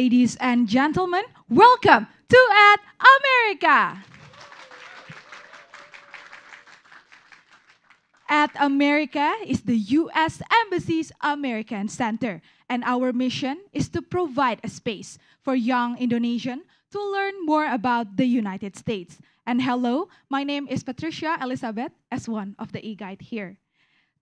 ladies and gentlemen, welcome to At America. At America is the U.S. Embassy's American Center, and our mission is to provide a space for young Indonesian to learn more about the United States. And hello, my name is Patricia Elizabeth as one of the e-guide here.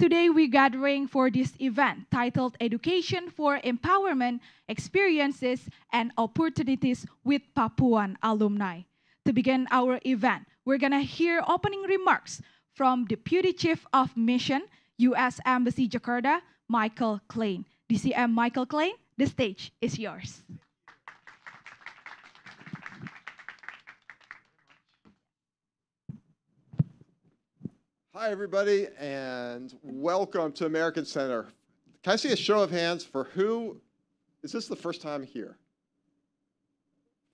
Today we're gathering for this event titled Education for Empowerment, Experiences and Opportunities with Papuan Alumni. To begin our event, we're gonna hear opening remarks from Deputy Chief of Mission, U.S. Embassy Jakarta, Michael Klein. DCM Michael Klein, the stage is yours. Hi, everybody, and welcome to American Center. Can I see a show of hands for who? Is this the first time here?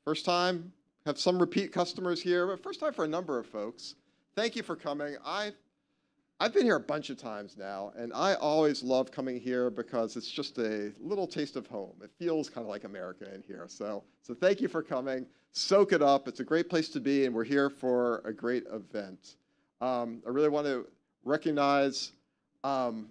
First time? Have some repeat customers here, but first time for a number of folks. Thank you for coming. I, I've been here a bunch of times now, and I always love coming here because it's just a little taste of home. It feels kind of like America in here. So, so thank you for coming. Soak it up. It's a great place to be, and we're here for a great event. Um, I really want to recognize um,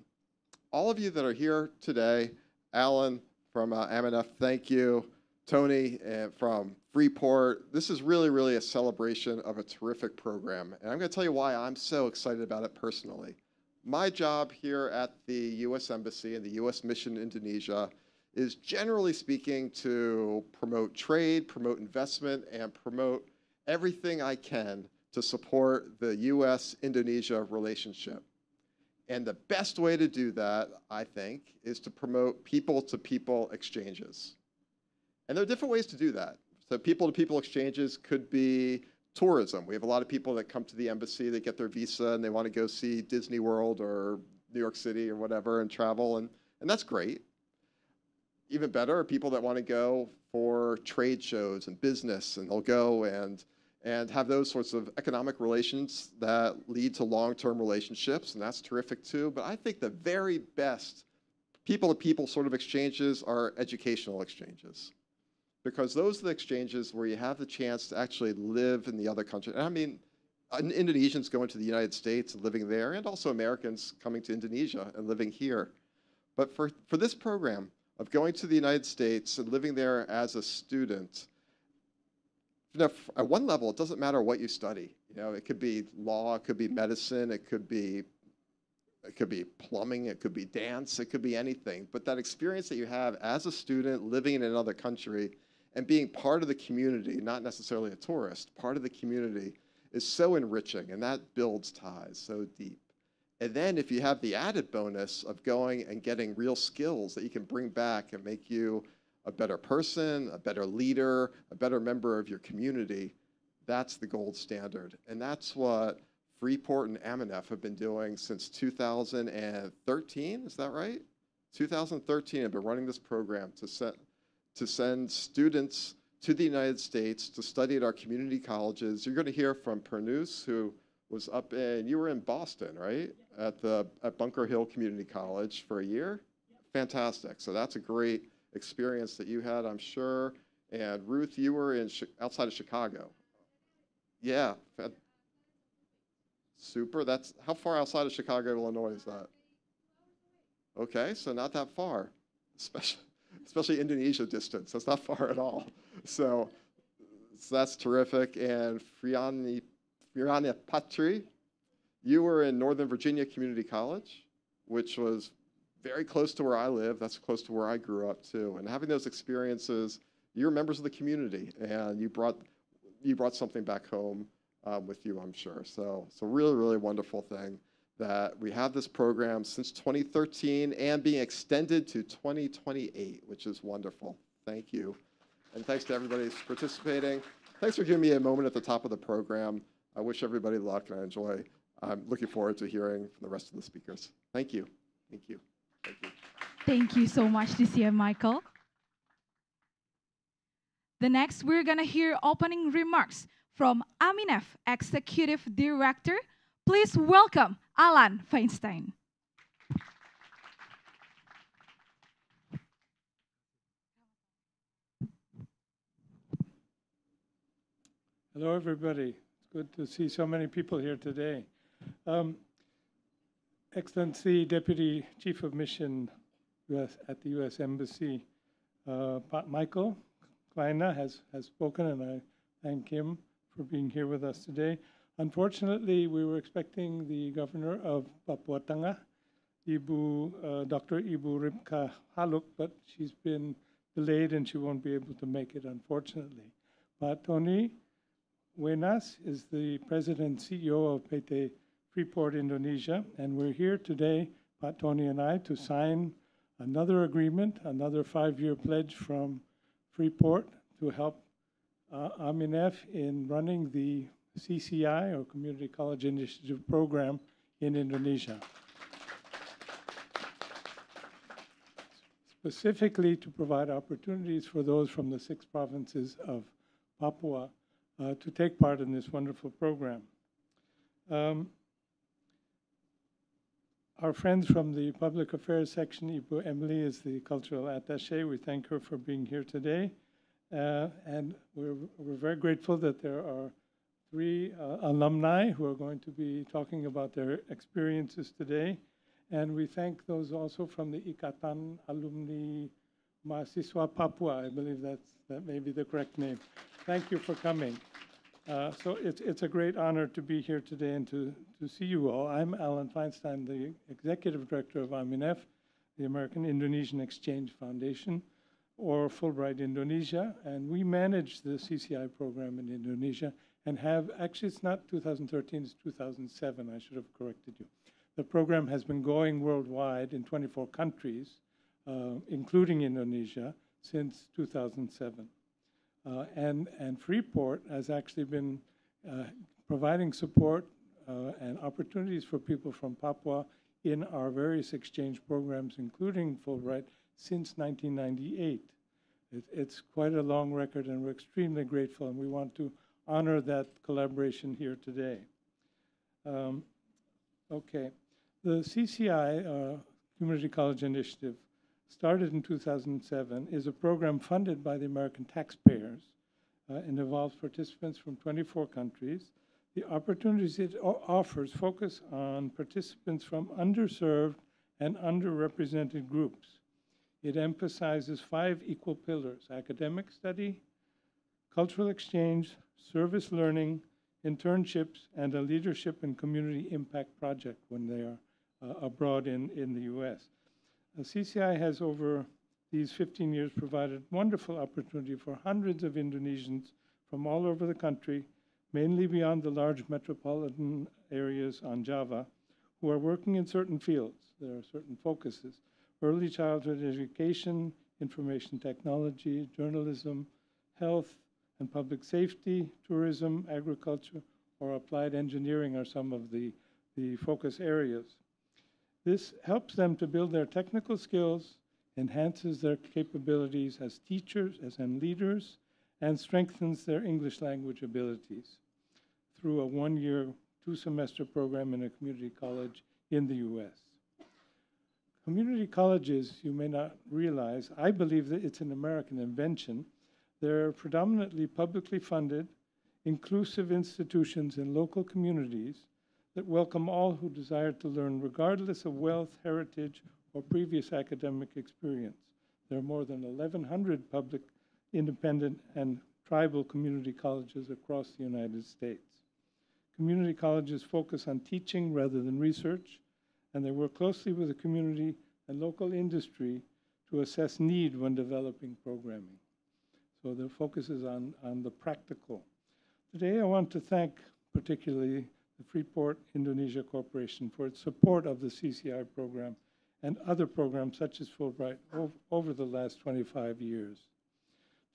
all of you that are here today. Alan from uh, AMNF, thank you. Tony eh, from Freeport. This is really, really a celebration of a terrific program. And I'm going to tell you why I'm so excited about it personally. My job here at the U.S. Embassy and the U.S. Mission in Indonesia is generally speaking to promote trade, promote investment, and promote everything I can to support the US Indonesia relationship. And the best way to do that, I think, is to promote people to people exchanges. And there are different ways to do that. So, people to people exchanges could be tourism. We have a lot of people that come to the embassy, they get their visa, and they want to go see Disney World or New York City or whatever and travel, and, and that's great. Even better are people that want to go for trade shows and business, and they'll go and and have those sorts of economic relations that lead to long-term relationships, and that's terrific too. But I think the very best people-to-people sort of exchanges are educational exchanges, because those are the exchanges where you have the chance to actually live in the other country. And I mean, Indonesians going to the United States and living there, and also Americans coming to Indonesia and living here. But for, for this program of going to the United States and living there as a student, you know, at one level, it doesn't matter what you study. You know, it could be law, it could be medicine, it could be it could be plumbing, it could be dance, it could be anything. But that experience that you have as a student living in another country and being part of the community, not necessarily a tourist, part of the community is so enriching and that builds ties so deep. And then if you have the added bonus of going and getting real skills that you can bring back and make you a better person, a better leader, a better member of your community, that's the gold standard. And that's what Freeport and Aminef have been doing since 2013. Is that right? 2013, I've been running this program to, set, to send students to the United States to study at our community colleges. You're going to hear from Pernus, who was up in, you were in Boston, right? Yep. At the at Bunker Hill Community College for a year? Yep. Fantastic. So that's a great experience that you had, I'm sure. And Ruth, you were in outside of Chicago. Yeah, super. That's how far outside of Chicago, Illinois is that? Okay, so not that far, especially especially Indonesia distance. That's not far at all. So, so that's terrific. And Friani, Friani Patri, you were in Northern Virginia Community College, which was very close to where I live. That's close to where I grew up too. And having those experiences, you're members of the community, and you brought you brought something back home um, with you, I'm sure. So so really really wonderful thing that we have this program since 2013 and being extended to 2028, which is wonderful. Thank you, and thanks to everybody who's participating. Thanks for giving me a moment at the top of the program. I wish everybody luck, and I enjoy. I'm looking forward to hearing from the rest of the speakers. Thank you. Thank you. Thank you. Thank you so much this year, Michael. The next, we're going to hear opening remarks from Aminef, Executive Director. Please welcome Alan Feinstein. Hello, everybody. It's good to see so many people here today. Um, Excellency, Deputy Chief of Mission US, at the U.S. Embassy, uh, Michael Kleiner has, has spoken, and I thank him for being here with us today. Unfortunately, we were expecting the governor of Papua Tanga, Ibu, uh, Dr. Ibu Ribka Haluk, but she's been delayed and she won't be able to make it, unfortunately. But Tony Wenas is the president and CEO of PT Freeport, Indonesia, and we're here today, Patoni Tony and I, to sign another agreement, another five-year pledge from Freeport to help uh, Aminef in running the CCI, or Community College Initiative Program, in Indonesia. Specifically to provide opportunities for those from the six provinces of Papua uh, to take part in this wonderful program. Um, our friend from the Public Affairs section, Ibu Emily, is the cultural attaché. We thank her for being here today. Uh, and we're, we're, very grateful that there are three uh, alumni who are going to be talking about their experiences today. And we thank those also from the Ikatan Alumni Masiswa Papua. I believe that's, that may be the correct name. Thank you for coming. Uh, so it's, it's a great honor to be here today and to, to see you all. I'm Alan Feinstein, the executive director of AMINEF, the American Indonesian Exchange Foundation, or Fulbright Indonesia, and we manage the CCI program in Indonesia and have actually it's not 2013, it's 2007. I should have corrected you. The program has been going worldwide in 24 countries, uh, including Indonesia, since 2007. Uh, and, and Freeport has actually been uh, providing support uh, and opportunities for people from Papua in our various exchange programs, including Fulbright, since 1998. It, it's quite a long record, and we're extremely grateful, and we want to honor that collaboration here today. Um, okay, the CCI, uh, Community College Initiative, started in 2007, is a program funded by the American taxpayers. Uh, involves participants from 24 countries. The opportunities it offers focus on participants from underserved and underrepresented groups. It emphasizes five equal pillars, academic study, cultural exchange, service learning, internships, and a leadership and community impact project when they are uh, abroad in, in the U.S. CCI has over these 15 years provided wonderful opportunity for hundreds of Indonesians from all over the country, mainly beyond the large metropolitan areas on Java, who are working in certain fields. There are certain focuses early childhood education, information technology, journalism, health and public safety, tourism, agriculture, or applied engineering are some of the, the focus areas. This helps them to build their technical skills, enhances their capabilities as teachers, as and leaders, and strengthens their English language abilities through a one-year, two-semester program in a community college in the U.S. Community colleges, you may not realize, I believe that it's an American invention. They're predominantly publicly funded, inclusive institutions in local communities that welcome all who desire to learn, regardless of wealth, heritage, or previous academic experience. There are more than 1,100 public, independent, and tribal community colleges across the United States. Community colleges focus on teaching rather than research, and they work closely with the community and local industry to assess need when developing programming. So their focus is on, on the practical. Today I want to thank particularly the Freeport Indonesia Corporation for its support of the CCI program and other programs such as Fulbright over the last 25 years.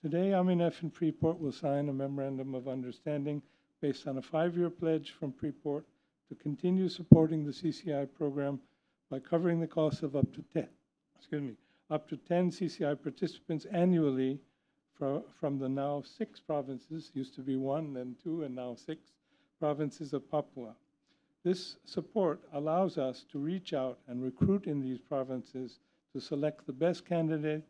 Today, AMINEF and Freeport will sign a memorandum of understanding based on a five-year pledge from Freeport to continue supporting the CCI program by covering the costs of up to 10, excuse me, up to 10 CCI participants annually from, the now six provinces, used to be one, then two, and now six, provinces of Papua. This support allows us to reach out and recruit in these provinces to select the best candidates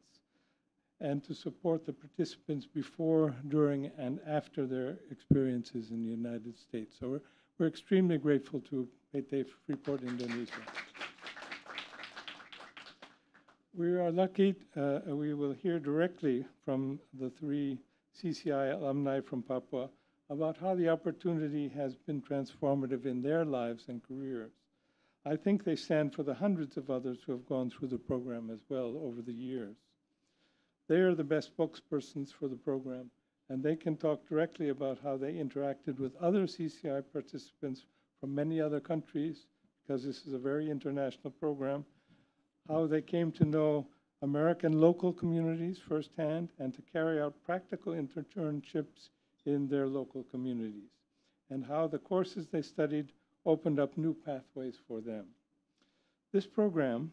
and to support the participants before, during, and after their experiences in the United States. So we're, we're extremely grateful to PT Freeport Indonesia. We are lucky, uh, we will hear directly from the three CCI alumni from Papua about how the opportunity has been transformative in their lives and careers. I think they stand for the hundreds of others who have gone through the program as well over the years. They are the best spokespersons for the program, and they can talk directly about how they interacted with other CCI participants from many other countries, because this is a very international program, how they came to know American local communities firsthand and to carry out practical internships in their local communities and how the courses they studied opened up new pathways for them. This program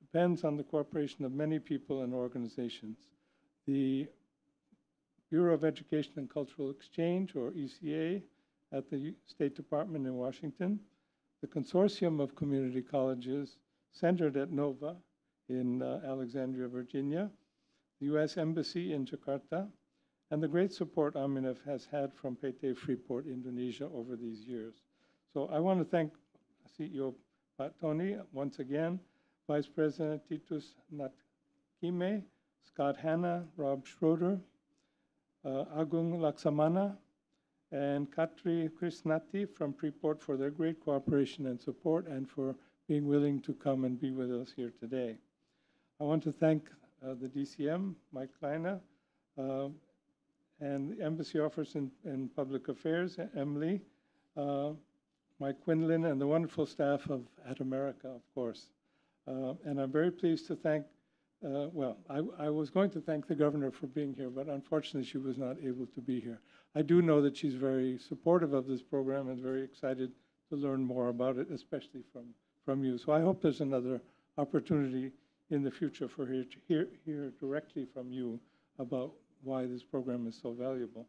depends on the cooperation of many people and organizations. The Bureau of Education and Cultural Exchange, or ECA, at the State Department in Washington, the Consortium of Community Colleges centered at NOVA in uh, Alexandria, Virginia, the U.S. Embassy in Jakarta, and the great support Aminef has had from PT Freeport Indonesia over these years. So I want to thank CEO Pat Tony once again, Vice President Titus Natkime, Scott Hanna, Rob Schroeder, uh, Agung Laksamana, and Katri Krishnati from Freeport for their great cooperation and support and for being willing to come and be with us here today. I want to thank uh, the DCM, Mike Kleiner, uh, and the Embassy Office in, in Public Affairs, Emily, uh, Mike Quinlan, and the wonderful staff of At America, of course. Uh, and I'm very pleased to thank, uh, well, I, I, was going to thank the governor for being here, but unfortunately she was not able to be here. I do know that she's very supportive of this program and very excited to learn more about it, especially from, from you. So I hope there's another opportunity in the future for her to hear, hear directly from you about why this program is so valuable.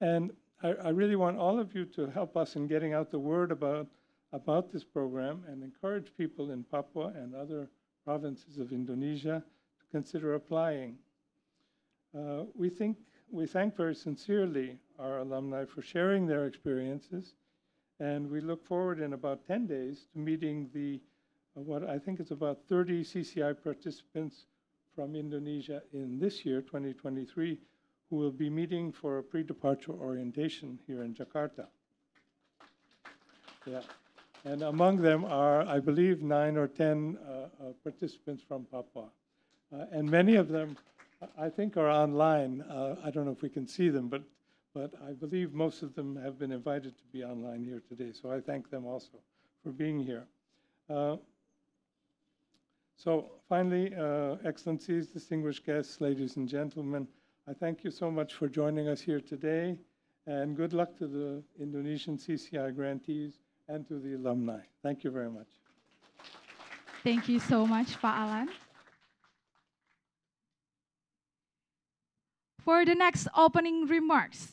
And I, I, really want all of you to help us in getting out the word about, about this program and encourage people in Papua and other provinces of Indonesia to consider applying. Uh, we, think, we thank very sincerely our alumni for sharing their experiences, and we look forward in about 10 days to meeting the, uh, what I think is about 30 CCI participants from Indonesia in this year, 2023, who will be meeting for a pre-departure orientation here in Jakarta. Yeah. And among them are, I believe, nine or 10 uh, uh, participants from Papua. Uh, and many of them, I think, are online. Uh, I don't know if we can see them, but, but I believe most of them have been invited to be online here today. So I thank them also for being here. Uh, so finally, uh, Excellencies, distinguished guests, ladies and gentlemen, I thank you so much for joining us here today, and good luck to the Indonesian CCI grantees and to the alumni. Thank you very much. Thank you so much, Pak Alan. For the next opening remarks,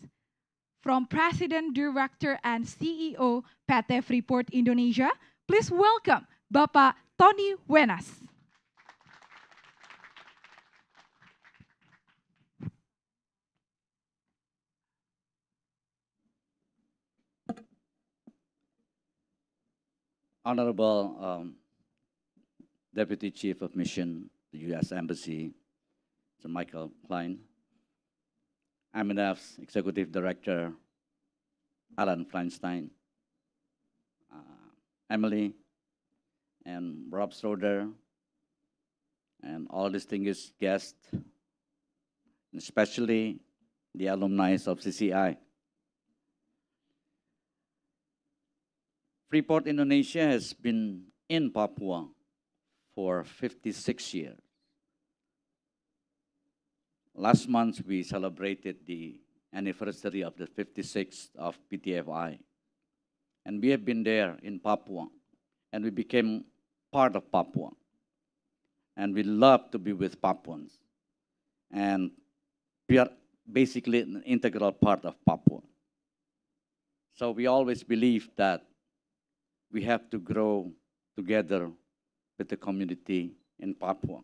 from President, Director, and CEO PT Freeport Indonesia, please welcome Bapak Tony Wenas. Honorable um, Deputy Chief of Mission, the U.S. Embassy, Mr. Michael Klein, MNF's Executive Director, Alan Feinstein, uh, Emily, and Rob Schroeder, and all distinguished guests, especially the alumni of CCI. Freeport Indonesia has been in Papua for 56 years. Last month, we celebrated the anniversary of the 56th of PTFI. And we have been there in Papua, and we became part of Papua. And we love to be with Papuans. And we are basically an integral part of Papua. So we always believe that we have to grow together with the community in Papua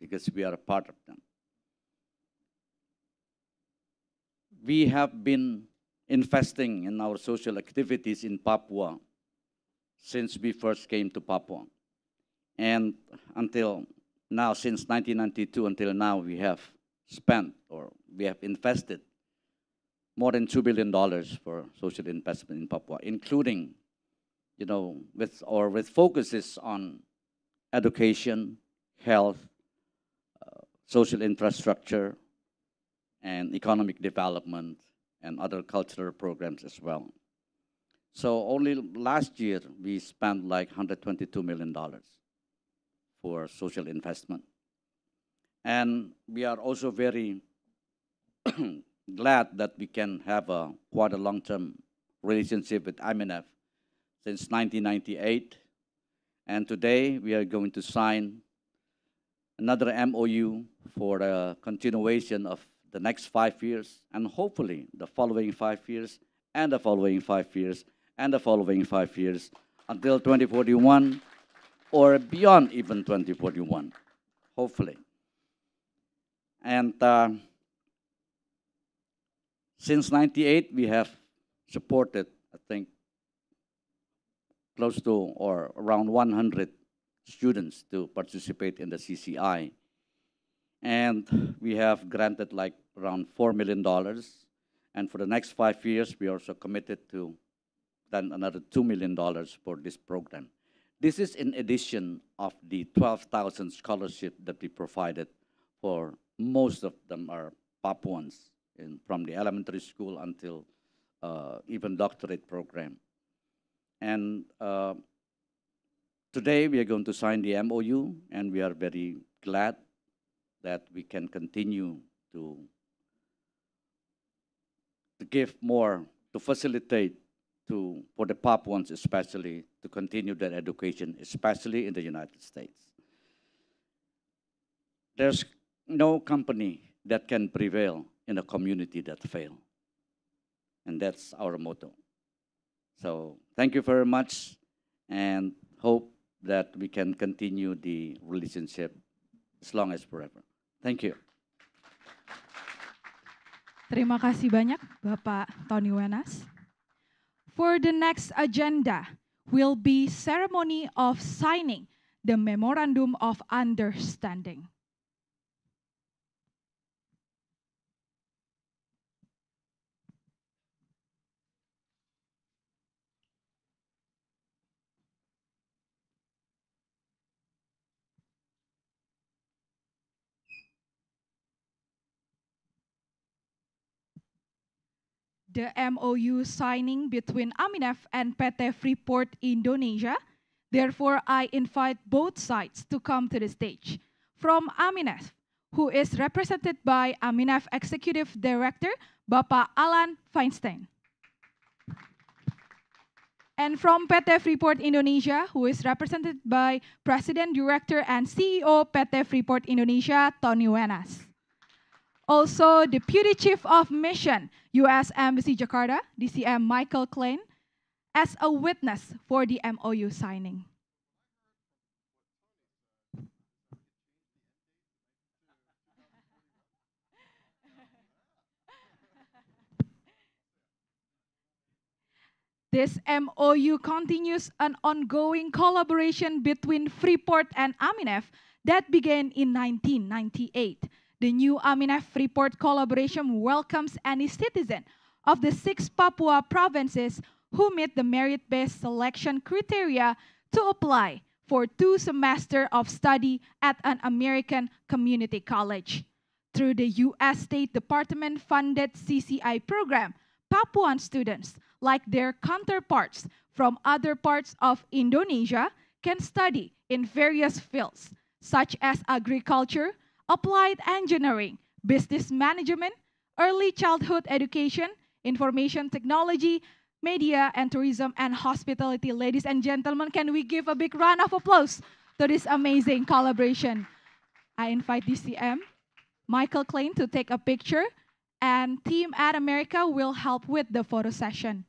because we are a part of them. We have been investing in our social activities in Papua since we first came to Papua. And until now, since 1992 until now, we have spent or we have invested more than $2 billion for social investment in Papua, including you know, with or with focuses on education, health, uh, social infrastructure, and economic development, and other cultural programs as well. So only last year we spent like 122 million dollars for social investment, and we are also very glad that we can have a quite a long-term relationship with IMF since 1998. And today we are going to sign another MOU for the continuation of the next five years and hopefully the following five years and the following five years and the following five years until 2041 or beyond even 2041, hopefully. And uh, since 98, we have supported, I think, close to or around 100 students to participate in the CCI. And we have granted like around $4 million. And for the next five years, we also committed to then another $2 million for this program. This is in addition of the 12,000 scholarship that we provided for most of them are Papuans in, from the elementary school until uh, even doctorate program. And uh, today we are going to sign the MOU, and we are very glad that we can continue to, to give more, to facilitate to, for the Papuans especially, to continue their education, especially in the United States. There's no company that can prevail in a community that fails. And that's our motto. So thank you very much and hope that we can continue the relationship as long as forever. Thank you. Terima kasih banyak Bapak Tony Wenas. For the next agenda will be ceremony of signing the memorandum of understanding. the MOU signing between Aminef and PT Freeport Indonesia. Therefore, I invite both sides to come to the stage. From Aminef, who is represented by Aminef Executive Director, Bapak Alan Feinstein. And from PT Freeport Indonesia, who is represented by President, Director, and CEO PT Freeport Indonesia, Tony Wenas. Also, Deputy Chief of Mission, U.S. Embassy Jakarta, DCM Michael Klein, as a witness for the MOU signing. This MOU continues an ongoing collaboration between Freeport and AMINEF that began in 1998. The new Aminah Freeport collaboration welcomes any citizen of the six Papua provinces who meet the merit-based selection criteria to apply for two semesters of study at an American community college. Through the U.S. State Department-funded CCI program, Papuan students, like their counterparts from other parts of Indonesia, can study in various fields, such as agriculture, applied engineering, business management, early childhood education, information technology, media and tourism, and hospitality. Ladies and gentlemen, can we give a big round of applause to this amazing collaboration? I invite DCM, Michael Klein, to take a picture, and Team at America will help with the photo session.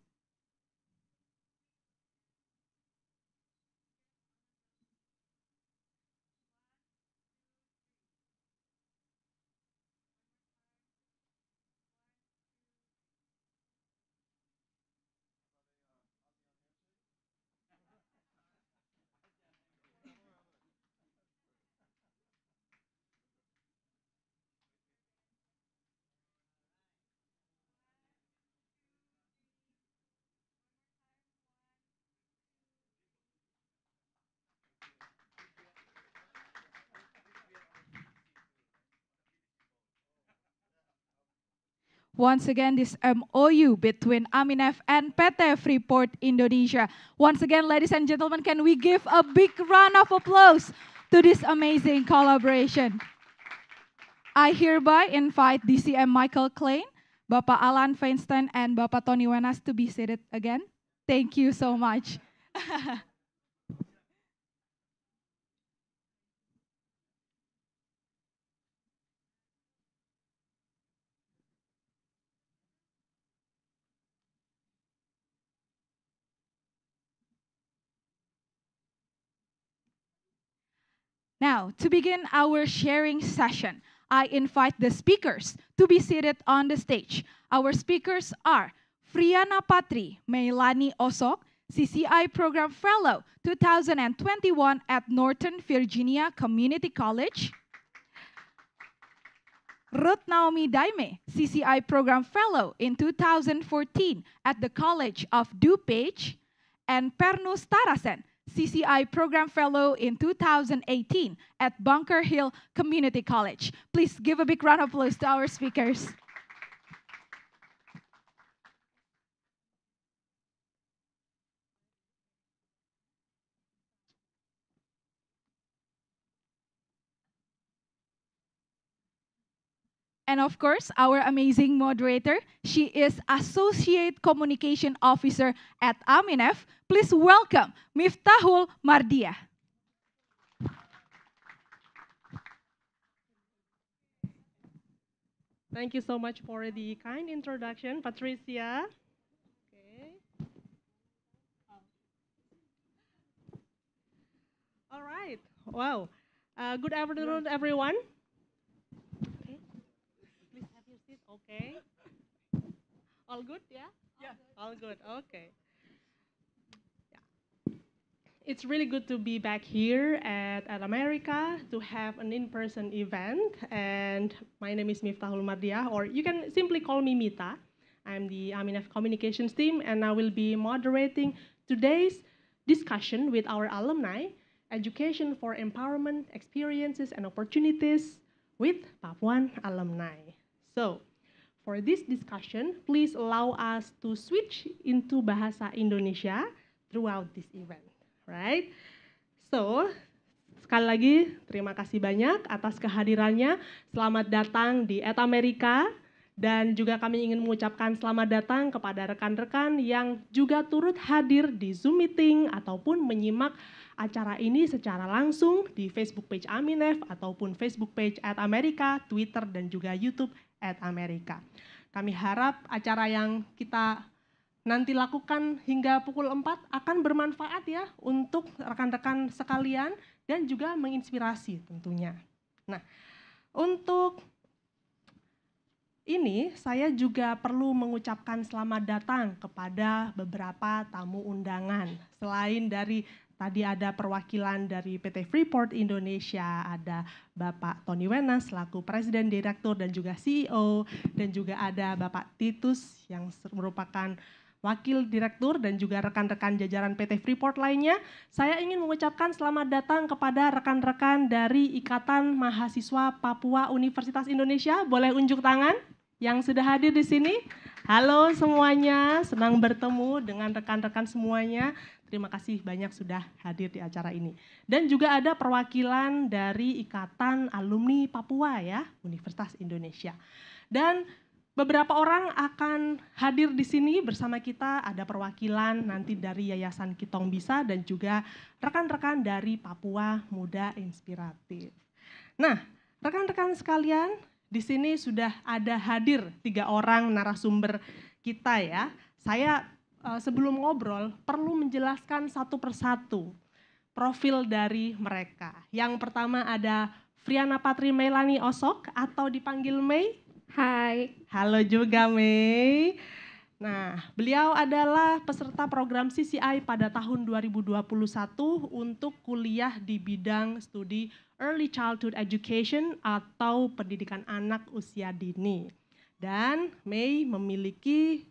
Once again, this MOU between Aminef and PT Freeport Indonesia. Once again, ladies and gentlemen, can we give a big round of applause to this amazing collaboration? I hereby invite DCM Michael Klein, Bapak Alan Feinstein, and Bapak Tony Wenas to be seated again. Thank you so much. Now, to begin our sharing session, I invite the speakers to be seated on the stage. Our speakers are Friana Patri, Melani Osok, CCI Program Fellow 2021 at Northern Virginia Community College. Ruth Naomi Daime, CCI Program Fellow in 2014 at the College of DuPage. And Pernus Tarasen, CCI Program Fellow in 2018 at Bunker Hill Community College. Please give a big round of applause to our speakers. And of course, our amazing moderator. She is Associate Communication Officer at Aminef. Please welcome Miftahul Mardia. Thank you so much for the kind introduction, Patricia. Okay. Oh. All right. Wow. Uh, good afternoon, everyone. Okay. All good, yeah? Yeah. All good, okay. Yeah. It's really good to be back here at, at America to have an in-person event. And my name is Miftahul Mardiah, or you can simply call me Mita. I'm the AMINF communications team, and I will be moderating today's discussion with our alumni, Education for Empowerment, Experiences, and Opportunities with Papuan Alumni. So For this discussion, please allow us to switch into Bahasa Indonesia throughout this event, right? So, sekali lagi terima kasih banyak atas kehadirannya. Selamat datang di Et Amerika dan juga kami ingin mengucapkan selamat datang kepada rekan-rekan yang juga turut hadir di Zoom meeting ataupun menyimak acara ini secara langsung di Facebook page Aminef ataupun Facebook page at Amerika, Twitter, dan juga YouTube at America. Kami harap acara yang kita nanti lakukan hingga pukul 4 akan bermanfaat ya untuk rekan-rekan sekalian dan juga menginspirasi tentunya. Nah, untuk ini saya juga perlu mengucapkan selamat datang kepada beberapa tamu undangan. Selain dari Tadi ada perwakilan dari PT Freeport Indonesia, ada Bapak Tony Wenas selaku Presiden Direktur dan juga CEO, dan juga ada Bapak Titus yang merupakan Wakil Direktur dan juga rekan-rekan jajaran PT Freeport lainnya, saya ingin mengucapkan selamat datang kepada rekan-rekan dari Ikatan Mahasiswa Papua Universitas Indonesia. Boleh unjuk tangan yang sudah hadir di sini. Halo semuanya, senang bertemu dengan rekan-rekan semuanya. Terima kasih banyak sudah hadir di acara ini. Dan juga ada perwakilan dari Ikatan Alumni Papua ya, Universitas Indonesia. Dan beberapa orang akan hadir di sini bersama kita. Ada perwakilan nanti dari Yayasan Kitong Bisa dan juga rekan-rekan dari Papua Muda Inspiratif. Nah, rekan-rekan sekalian, di sini sudah ada hadir tiga orang narasumber kita ya. Saya Eh, sebelum ngobrol perlu menjelaskan satu persatu profil dari mereka. Yang pertama ada Friana Patri Melani Osok atau dipanggil Mei. Hai. Halo juga Mei. Nah, beliau adalah peserta program CCI pada tahun 2021 untuk kuliah di bidang studi Early Childhood Education atau pendidikan anak usia dini. Dan Mei memiliki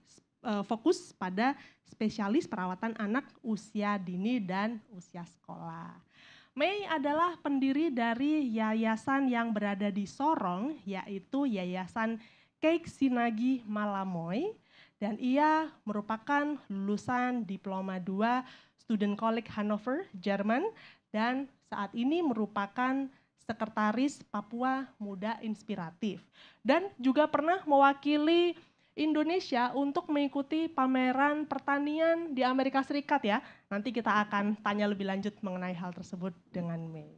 Eh, fokus pada spesialis perawatan anak usia dini dan usia sekolah. Mei adalah pendiri dari yayasan yang berada di Sorong, yaitu Yayasan Cake Sinagi Malamoy, dan ia merupakan lulusan Diploma 2 Student College Hannover, Jerman, dan saat ini merupakan Sekretaris Papua Muda Inspiratif. Dan juga pernah mewakili Indonesia untuk mengikuti pameran pertanian di Amerika Serikat ya. Nanti kita akan tanya lebih lanjut mengenai hal tersebut dengan Mei.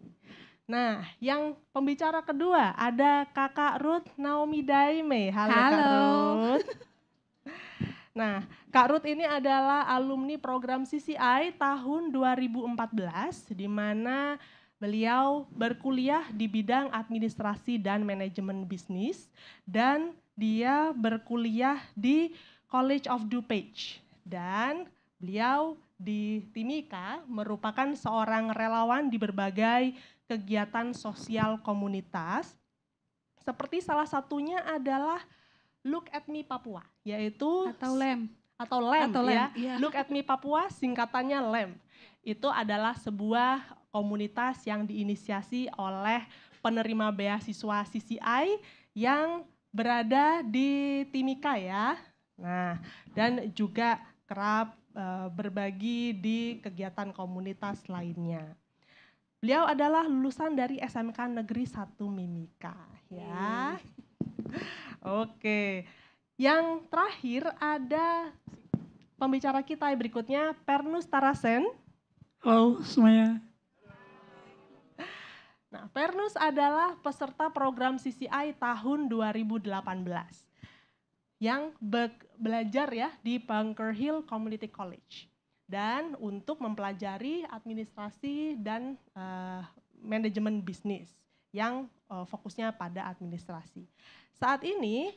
Nah, yang pembicara kedua ada Kakak Ruth Naomi Daime. Halo, Halo. Kak Ruth. Nah, Kak Ruth ini adalah alumni program CCI tahun 2014 di mana Beliau berkuliah di bidang administrasi dan manajemen bisnis dan dia berkuliah di College of DuPage dan beliau di Timika merupakan seorang relawan di berbagai kegiatan sosial komunitas. Seperti salah satunya adalah Look at Me Papua, yaitu atau LEM atau LEM, atau LEM ya. Iya. Look at Me Papua singkatannya LEM. Itu adalah sebuah komunitas yang diinisiasi oleh penerima beasiswa CCI yang berada di Timika ya. Nah, dan juga kerap eh, berbagi di kegiatan komunitas lainnya. Beliau adalah lulusan dari SMK Negeri 1 Mimika ya. Oke. Yang terakhir ada pembicara kita berikutnya Pernus Tarasen. Halo semuanya. Nah, Pernus adalah peserta program CCI tahun 2018 yang be belajar ya di Bunker Hill Community College dan untuk mempelajari administrasi dan uh, manajemen bisnis yang uh, fokusnya pada administrasi. Saat ini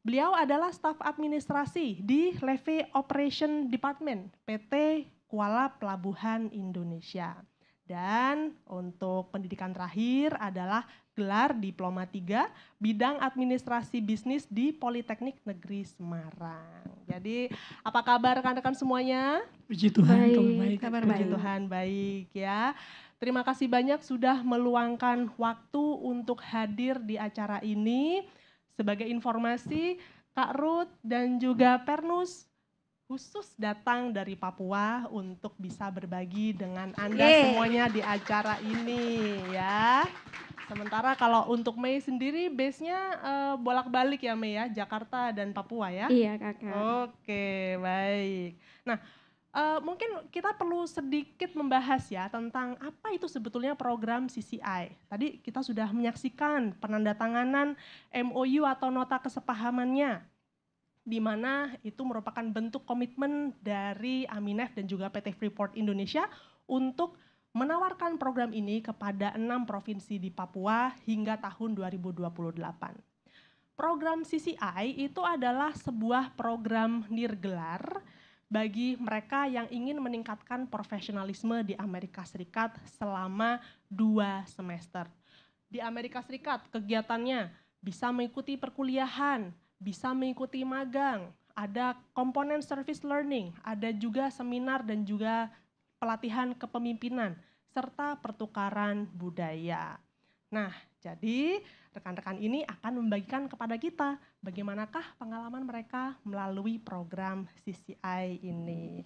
beliau adalah staf administrasi di Levy Operation Department PT Kuala Pelabuhan Indonesia. Dan untuk pendidikan terakhir adalah gelar Diploma 3 Bidang Administrasi Bisnis di Politeknik Negeri Semarang. Jadi apa kabar rekan-rekan semuanya? Puji Tuhan, baik. kabar baik. Puji Tuhan, baik ya. Terima kasih banyak sudah meluangkan waktu untuk hadir di acara ini. Sebagai informasi, Kak Ruth dan juga Pernus khusus datang dari Papua untuk bisa berbagi dengan Anda Yeay. semuanya di acara ini ya. Sementara kalau untuk Mei sendiri base-nya uh, bolak-balik ya Mei ya, Jakarta dan Papua ya? Iya kakak. Oke, baik. Nah, uh, mungkin kita perlu sedikit membahas ya tentang apa itu sebetulnya program CCI. Tadi kita sudah menyaksikan penandatanganan MOU atau nota kesepahamannya di mana itu merupakan bentuk komitmen dari Aminef dan juga PT Freeport Indonesia untuk menawarkan program ini kepada enam provinsi di Papua hingga tahun 2028. Program CCI itu adalah sebuah program nirgelar bagi mereka yang ingin meningkatkan profesionalisme di Amerika Serikat selama dua semester. Di Amerika Serikat kegiatannya bisa mengikuti perkuliahan, bisa mengikuti magang, ada komponen service learning, ada juga seminar dan juga pelatihan kepemimpinan, serta pertukaran budaya. Nah, jadi rekan-rekan ini akan membagikan kepada kita bagaimanakah pengalaman mereka melalui program CCI ini.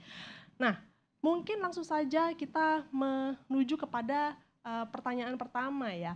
Nah, mungkin langsung saja kita menuju kepada uh, pertanyaan pertama ya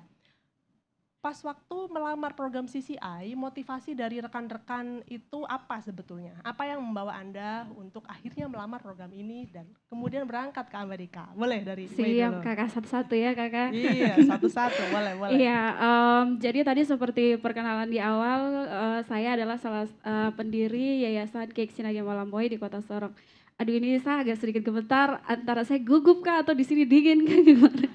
pas waktu melamar program CCI, motivasi dari rekan-rekan itu apa sebetulnya? Apa yang membawa Anda untuk akhirnya melamar program ini dan kemudian berangkat ke Amerika? Boleh dari Siap kakak satu-satu ya kakak. Iya satu-satu boleh boleh. Iya um, jadi tadi seperti perkenalan di awal uh, saya adalah salah uh, pendiri Yayasan Cake Sinagi Malamboy di Kota Sorong. Aduh ini saya agak sedikit gemetar antara saya gugup kah atau di sini dingin kah gimana?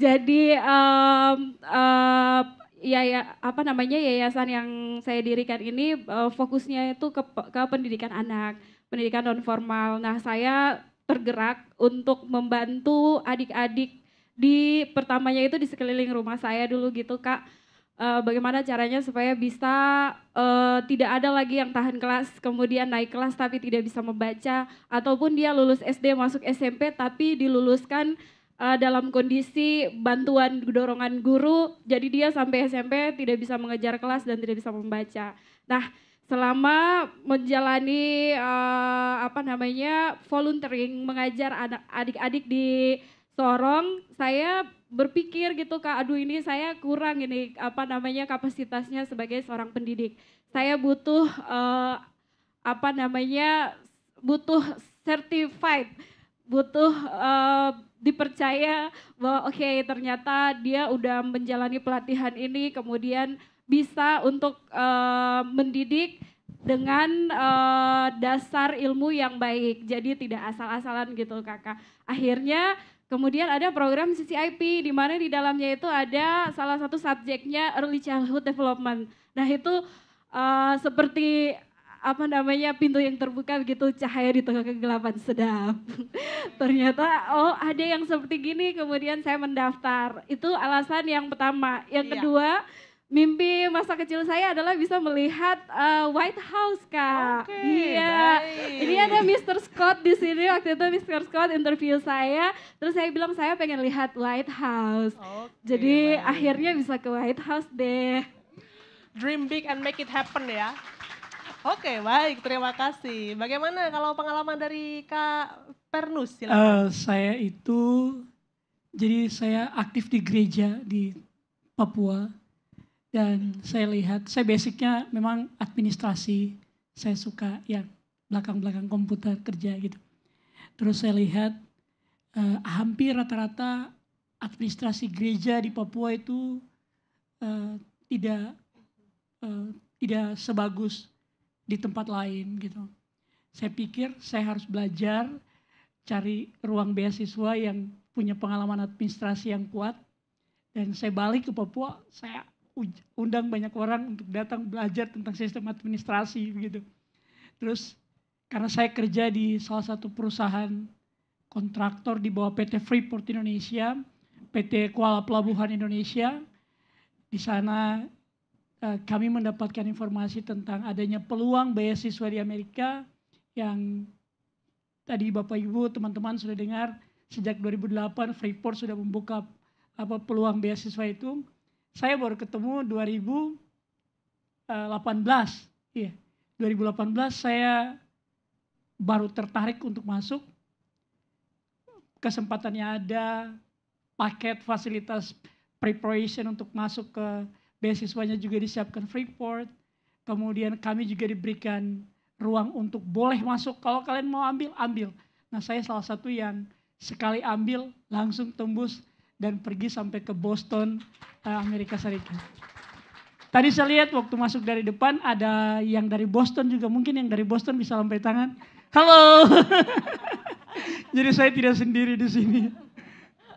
Jadi um, uh, ya, ya apa namanya yayasan yang saya dirikan ini uh, fokusnya itu ke, ke pendidikan anak, pendidikan non formal. Nah, saya tergerak untuk membantu adik-adik di pertamanya itu di sekeliling rumah saya dulu gitu, Kak. Uh, bagaimana caranya supaya bisa uh, tidak ada lagi yang tahan kelas, kemudian naik kelas tapi tidak bisa membaca, ataupun dia lulus SD masuk SMP tapi diluluskan uh, dalam kondisi bantuan dorongan guru, jadi dia sampai SMP tidak bisa mengejar kelas dan tidak bisa membaca. Nah, selama menjalani uh, apa namanya volunteering mengajar adik-adik di Sorong, saya berpikir gitu kak, aduh ini saya kurang ini apa namanya kapasitasnya sebagai seorang pendidik. Saya butuh uh, apa namanya butuh certified, butuh uh, dipercaya bahwa oke okay, ternyata dia udah menjalani pelatihan ini kemudian bisa untuk uh, mendidik dengan uh, dasar ilmu yang baik. Jadi tidak asal-asalan gitu kakak. Akhirnya Kemudian ada program CCIP di mana di dalamnya itu ada salah satu subjeknya early childhood development. Nah, itu uh, seperti apa namanya pintu yang terbuka begitu cahaya di tengah kegelapan sedap. Ternyata oh ada yang seperti gini kemudian saya mendaftar. Itu alasan yang pertama. Yang iya. kedua Mimpi masa kecil saya adalah bisa melihat uh, White House, Kak. okay, iya. Baik. Ini ada Mr. Scott di sini. Waktu itu Mr. Scott interview saya, terus saya bilang saya pengen lihat White House. Okay, Jadi baik. akhirnya bisa ke White House deh. Dream big and make it happen ya. Oke, baik. Terima kasih. Bagaimana kalau pengalaman dari Kak Pernus? Uh, saya itu, jadi saya aktif di gereja di Papua. Dan saya lihat, saya basicnya memang administrasi. Saya suka yang belakang-belakang komputer kerja gitu. Terus saya lihat uh, hampir rata-rata administrasi gereja di Papua itu uh, tidak uh, tidak sebagus di tempat lain gitu. Saya pikir saya harus belajar cari ruang beasiswa yang punya pengalaman administrasi yang kuat dan saya balik ke Papua saya undang banyak orang untuk datang belajar tentang sistem administrasi gitu. Terus karena saya kerja di salah satu perusahaan kontraktor di bawah PT Freeport Indonesia, PT Kuala Pelabuhan Indonesia, di sana Eh, kami mendapatkan informasi tentang adanya peluang beasiswa di Amerika yang tadi Bapak Ibu teman-teman sudah dengar sejak 2008 Freeport sudah membuka apa peluang beasiswa itu. Saya baru ketemu 2018. Eh, iya, 2018 saya baru tertarik untuk masuk. Kesempatannya ada paket fasilitas preparation untuk masuk ke beasiswanya juga disiapkan Freeport. Kemudian kami juga diberikan ruang untuk boleh masuk. Kalau kalian mau ambil, ambil. Nah saya salah satu yang sekali ambil langsung tembus dan pergi sampai ke Boston, eh, Amerika Serikat. Tadi saya lihat waktu masuk dari depan ada yang dari Boston juga. Mungkin yang dari Boston bisa sampai tangan. Halo. Jadi saya tidak sendiri di sini.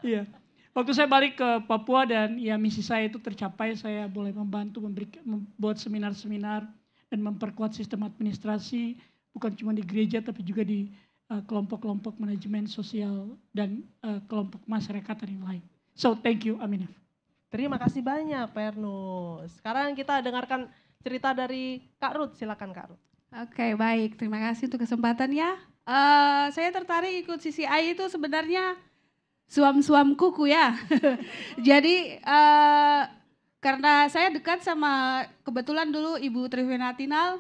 Iya. yeah. Waktu saya balik ke Papua dan ya misi saya itu tercapai, saya boleh membantu memberi, membuat seminar-seminar dan memperkuat sistem administrasi bukan cuma di gereja tapi juga di eh, kelompok-kelompok uh, manajemen sosial dan uh, kelompok masyarakat dan yang lain. So thank you Aminah. Terima kasih banyak Pernu. Sekarang kita dengarkan cerita dari Kak Ruth. Silakan Kak Ruth. Oke okay, baik, terima kasih untuk kesempatan ya. Uh, saya tertarik ikut CCI itu sebenarnya suam-suam kuku ya. Jadi uh, karena saya dekat sama kebetulan dulu Ibu Trivinatinal,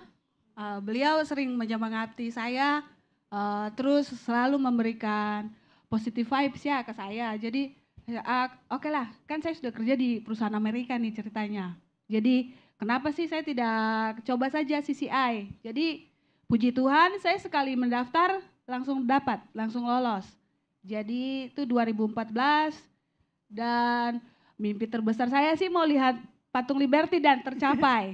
uh, eh, beliau sering menyemangati saya, uh, terus selalu memberikan positive vibes ya ke saya. Jadi uh, oke okay lah, kan saya sudah kerja di perusahaan Amerika nih ceritanya. Jadi kenapa sih saya tidak coba saja CCI? Jadi puji Tuhan saya sekali mendaftar langsung dapat, langsung lolos jadi itu 2014 dan mimpi terbesar saya sih mau lihat patung Liberty dan tercapai.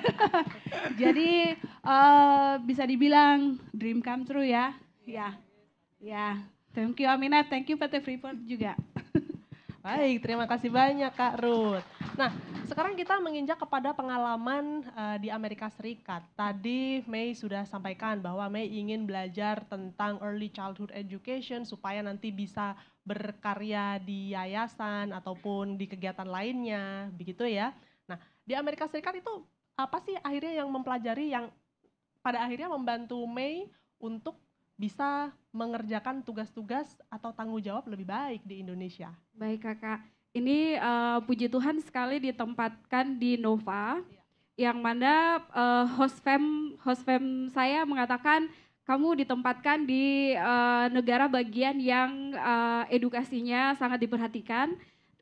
Jadi uh, bisa dibilang dream come true ya. Ya. Ya. Thank you Amina, thank you PT Freeport juga. Baik, terima kasih banyak Kak Ruth. Nah, sekarang kita menginjak kepada pengalaman uh, di Amerika Serikat. Tadi Mei sudah sampaikan bahwa Mei ingin belajar tentang early childhood education supaya nanti bisa berkarya di yayasan ataupun di kegiatan lainnya, begitu ya. Nah, di Amerika Serikat itu apa sih akhirnya yang mempelajari yang pada akhirnya membantu Mei untuk bisa mengerjakan tugas-tugas atau tanggung jawab lebih baik di Indonesia? Baik, Kakak ini uh, puji Tuhan sekali ditempatkan di Nova iya. yang mana uh, host fam host fam saya mengatakan kamu ditempatkan di uh, negara bagian yang uh, edukasinya sangat diperhatikan,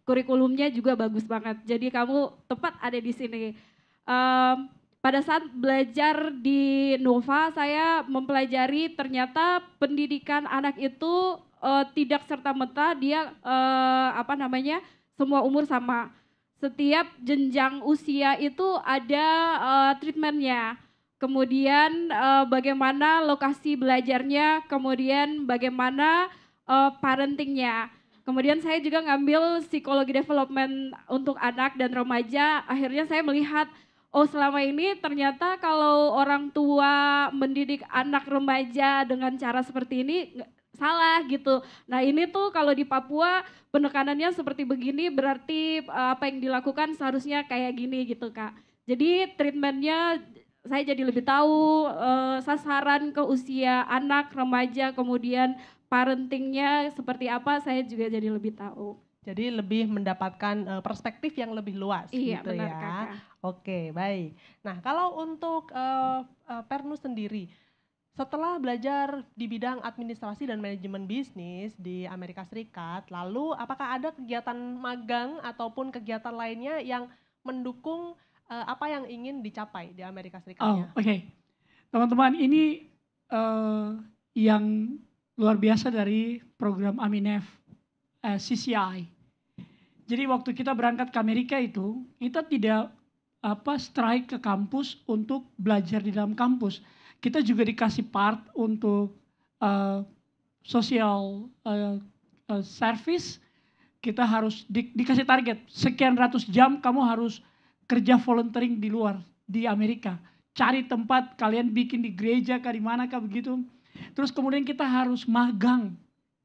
kurikulumnya juga bagus banget. Jadi kamu tepat ada di sini. Um, pada saat belajar di Nova, saya mempelajari ternyata pendidikan anak itu uh, tidak serta merta dia uh, apa namanya semua umur sama. Setiap jenjang usia itu ada uh, treatmentnya. Kemudian uh, bagaimana lokasi belajarnya, kemudian bagaimana uh, parentingnya. Kemudian saya juga ngambil psikologi development untuk anak dan remaja. Akhirnya saya melihat, oh selama ini ternyata kalau orang tua mendidik anak remaja dengan cara seperti ini salah gitu. Nah ini tuh kalau di Papua penekanannya seperti begini berarti eh, apa yang dilakukan seharusnya kayak gini gitu kak. Jadi treatmentnya saya jadi lebih tahu uh, sasaran ke usia anak, remaja, kemudian parentingnya seperti apa saya juga jadi lebih tahu. Jadi lebih mendapatkan uh, perspektif yang lebih luas iya, gitu benar, ya. Kakak. Oke, baik. Nah, kalau untuk uh, uh, Pernu sendiri, setelah belajar di bidang administrasi dan manajemen bisnis di Amerika Serikat, lalu apakah ada kegiatan magang ataupun kegiatan lainnya yang mendukung uh, apa yang ingin dicapai di Amerika Serikat? Oh, oke. Okay. Teman-teman, ini uh, yang luar biasa dari program Aminef uh, eh, CCI. Jadi waktu kita berangkat ke Amerika itu, kita tidak apa strike ke kampus untuk belajar di dalam kampus kita juga dikasih part untuk uh, eh, sosial uh, eh, uh, eh, service kita harus di, dikasih target sekian ratus jam kamu harus kerja volunteering di luar di Amerika cari tempat kalian bikin di gereja kah di mana kah begitu terus kemudian kita harus magang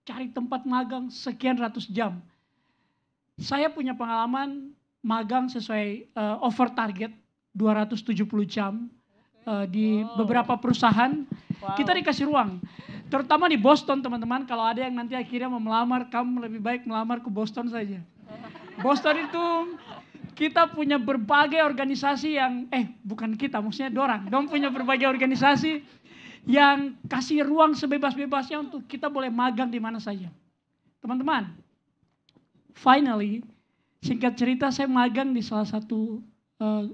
cari tempat magang sekian ratus jam saya punya pengalaman magang sesuai uh, over target 270 jam uh, di wow. beberapa perusahaan. Wow. Kita dikasih ruang. Terutama di Boston teman-teman, kalau ada yang nanti akhirnya mau melamar, kamu lebih baik melamar ke Boston saja. Boston itu kita punya berbagai organisasi yang, eh bukan kita, maksudnya dorang. Dong punya berbagai organisasi yang kasih ruang sebebas-bebasnya untuk kita boleh magang di mana saja. Teman-teman, finally, singkat cerita saya magang di salah satu uh,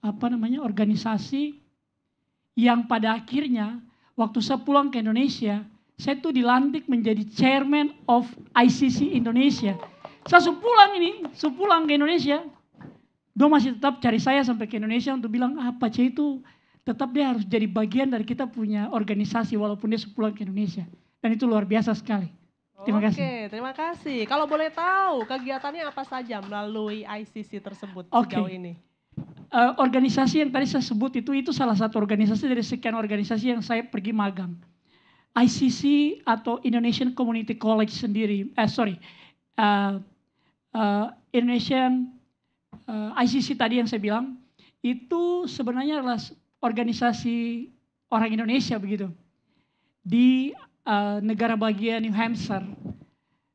apa namanya organisasi yang pada akhirnya waktu saya pulang ke Indonesia, saya tuh dilantik menjadi chairman of ICC Indonesia. Saya sepulang ini, sepulang ke Indonesia, dia masih tetap cari saya sampai ke Indonesia untuk bilang, ah Pace itu tetap dia harus jadi bagian dari kita punya organisasi walaupun dia sepulang ke Indonesia. Dan itu luar biasa sekali. Terima kasih. terima kasih. Kalau boleh tahu kegiatannya apa saja melalui ICC tersebut Oke. sejauh ini? uh, organisasi yang tadi saya sebut itu itu salah satu organisasi dari sekian organisasi yang saya pergi magang. ICC atau Indonesian Community College sendiri, eh sorry, uh, uh, Indonesian uh, ICC tadi yang saya bilang itu sebenarnya adalah organisasi orang Indonesia begitu di uh, negara bagian New Hampshire,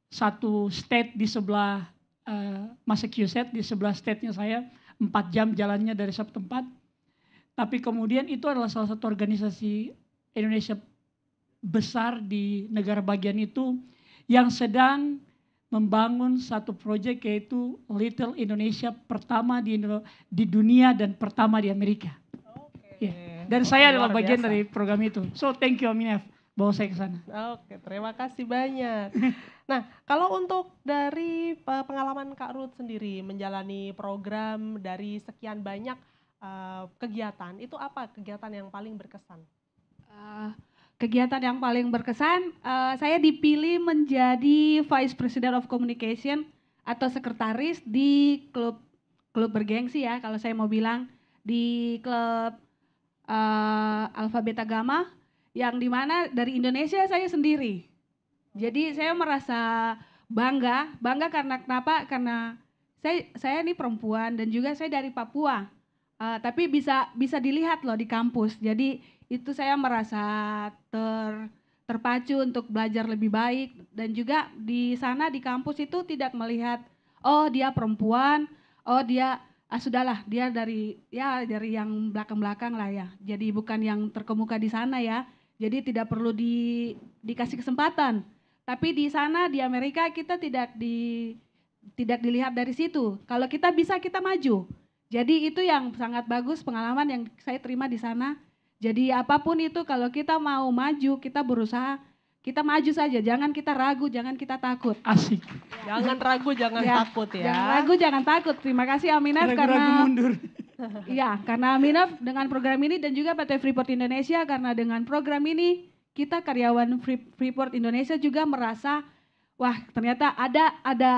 satu state di sebelah uh, Massachusetts di sebelah state-nya saya Empat jam jalannya dari satu tempat. Tapi kemudian itu adalah salah satu organisasi Indonesia besar di negara bagian itu yang sedang membangun satu proyek yaitu Little Indonesia pertama di, Indo di dunia dan pertama di Amerika. Okay. Yeah. Dan okay, saya adalah bagian dari program itu. So thank you Aminef bawa saya ke sana. Oke, terima kasih banyak. nah, kalau untuk dari eh, pengalaman Kak Ruth sendiri menjalani program dari sekian banyak uh, kegiatan, itu apa kegiatan yang paling berkesan? Uh, kegiatan yang paling berkesan, uh, saya dipilih menjadi Vice President of Communication atau sekretaris di klub klub bergengsi ya kalau saya mau bilang di klub uh, Alfabet Agama yang dimana dari Indonesia saya sendiri. Jadi saya merasa bangga, bangga karena kenapa? Karena saya saya ini perempuan dan juga saya dari Papua. Uh, tapi bisa bisa dilihat loh di kampus. Jadi itu saya merasa ter terpacu untuk belajar lebih baik dan juga di sana di kampus itu tidak melihat oh dia perempuan, oh dia ah sudahlah dia dari ya dari yang belakang-belakang lah ya. Jadi bukan yang terkemuka di sana ya. Jadi tidak perlu di, dikasih kesempatan. Tapi di sana di Amerika kita tidak di tidak dilihat dari situ. Kalau kita bisa kita maju. Jadi itu yang sangat bagus pengalaman yang saya terima di sana. Jadi apapun itu kalau kita mau maju, kita berusaha, kita maju saja. Jangan kita ragu, jangan kita takut. Asik. Jangan ragu, jangan ya. takut ya. Jangan ragu, jangan takut. Terima kasih Aminar ragu -ragu karena mundur. Iya, karena Minaf dengan program ini dan juga PT Freeport Indonesia karena dengan program ini kita karyawan Freeport Indonesia juga merasa wah ternyata ada ada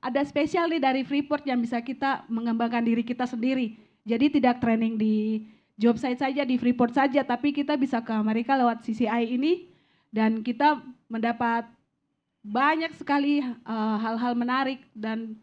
ada spesial nih dari Freeport yang bisa kita mengembangkan diri kita sendiri. Jadi tidak training di job site saja di Freeport saja, tapi kita bisa ke Amerika lewat CCI ini dan kita mendapat banyak sekali eh, hal-hal uh, hal -hal menarik dan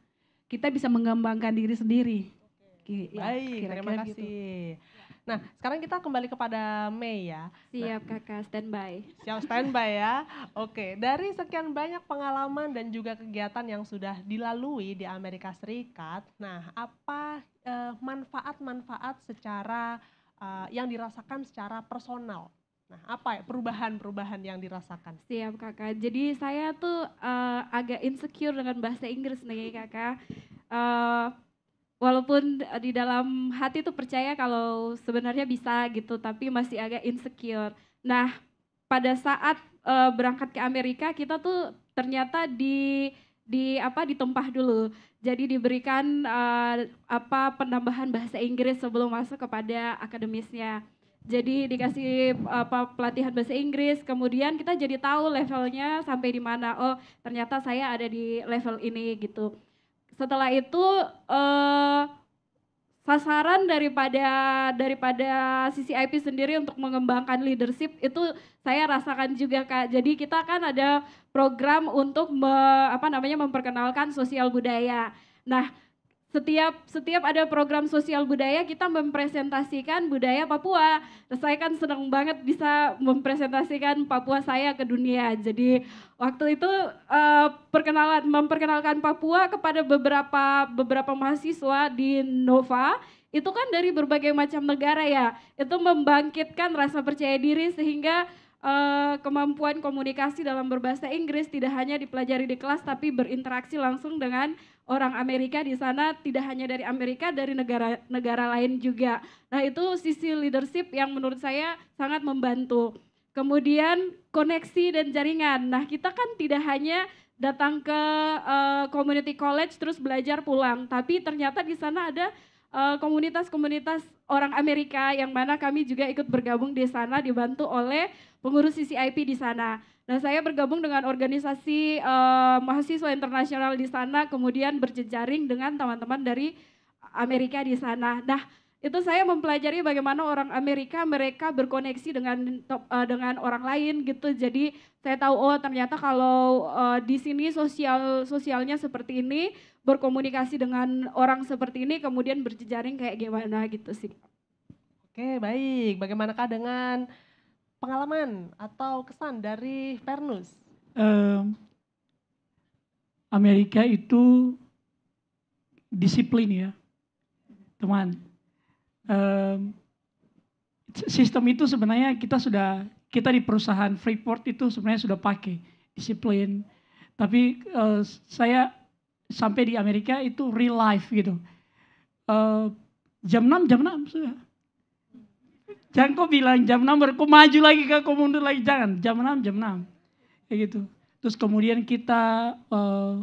kita bisa mengembangkan diri sendiri. Iya, Baik, kira -kira terima gitu. kasih. Gitu. Nah, sekarang kita kembali kepada Mei ya. Siap nah, kakak, standby. Siap standby ya. Oke, dari sekian banyak pengalaman dan juga kegiatan yang sudah dilalui di Amerika Serikat, nah apa eh, manfaat-manfaat secara eh, yang dirasakan secara personal? Nah, apa ya perubahan-perubahan yang dirasakan? Siap kakak. Jadi saya tuh uh, agak insecure dengan bahasa Inggris nih kakak. Uh, walaupun eh, di dalam hati tuh percaya kalau sebenarnya bisa gitu, tapi masih agak insecure. Nah, pada saat uh, berangkat ke Amerika kita tuh ternyata di di apa ditempah dulu. Jadi diberikan uh, apa penambahan bahasa Inggris sebelum masuk kepada akademisnya. Jadi dikasih apa pelatihan bahasa Inggris, kemudian kita jadi tahu levelnya sampai di mana. Oh, ternyata saya ada di level ini gitu setelah itu uh, sasaran daripada daripada CCIP sendiri untuk mengembangkan leadership itu saya rasakan juga Kak. Jadi kita kan ada program untuk me, apa namanya memperkenalkan sosial budaya. Nah, setiap setiap ada program sosial budaya kita mempresentasikan budaya Papua. Saya kan senang banget bisa mempresentasikan Papua saya ke dunia. Jadi waktu itu uh, perkenalan memperkenalkan Papua kepada beberapa beberapa mahasiswa di Nova itu kan dari berbagai macam negara ya. Itu membangkitkan rasa percaya diri sehingga uh, kemampuan komunikasi dalam berbahasa Inggris tidak hanya dipelajari di kelas tapi berinteraksi langsung dengan orang Amerika di sana tidak hanya dari Amerika dari negara-negara lain juga. Nah, itu sisi leadership yang menurut saya sangat membantu. Kemudian koneksi dan jaringan. Nah, kita kan tidak hanya datang ke uh, community college terus belajar pulang, tapi ternyata di sana ada eh, komunitas-komunitas uh, orang Amerika yang mana kami juga ikut bergabung di sana dibantu oleh pengurus CCIP di sana. Nah, saya bergabung dengan organisasi uh, mahasiswa internasional di sana, kemudian berjejaring dengan teman-teman dari Amerika di sana. Nah, itu saya mempelajari bagaimana orang Amerika mereka berkoneksi dengan uh, dengan orang lain gitu. Jadi saya tahu oh ternyata kalau uh, di sini sosial sosialnya seperti ini, berkomunikasi dengan orang seperti ini, kemudian berjejaring kayak gimana gitu sih. Oke, baik. Bagaimanakah dengan pengalaman atau kesan dari Pernus? Um, Amerika itu disiplin ya, teman. Um, sistem itu sebenarnya kita sudah kita di perusahaan Freeport itu sebenarnya sudah pakai disiplin. Tapi uh, saya sampai di Amerika itu real life gitu. Uh, jam 6, jam 6 sudah Jangan kau bilang jam 6 baru kau maju lagi ke kau mundur lagi. Jangan, jam 6, jam 6. Kayak gitu. Terus kemudian kita uh,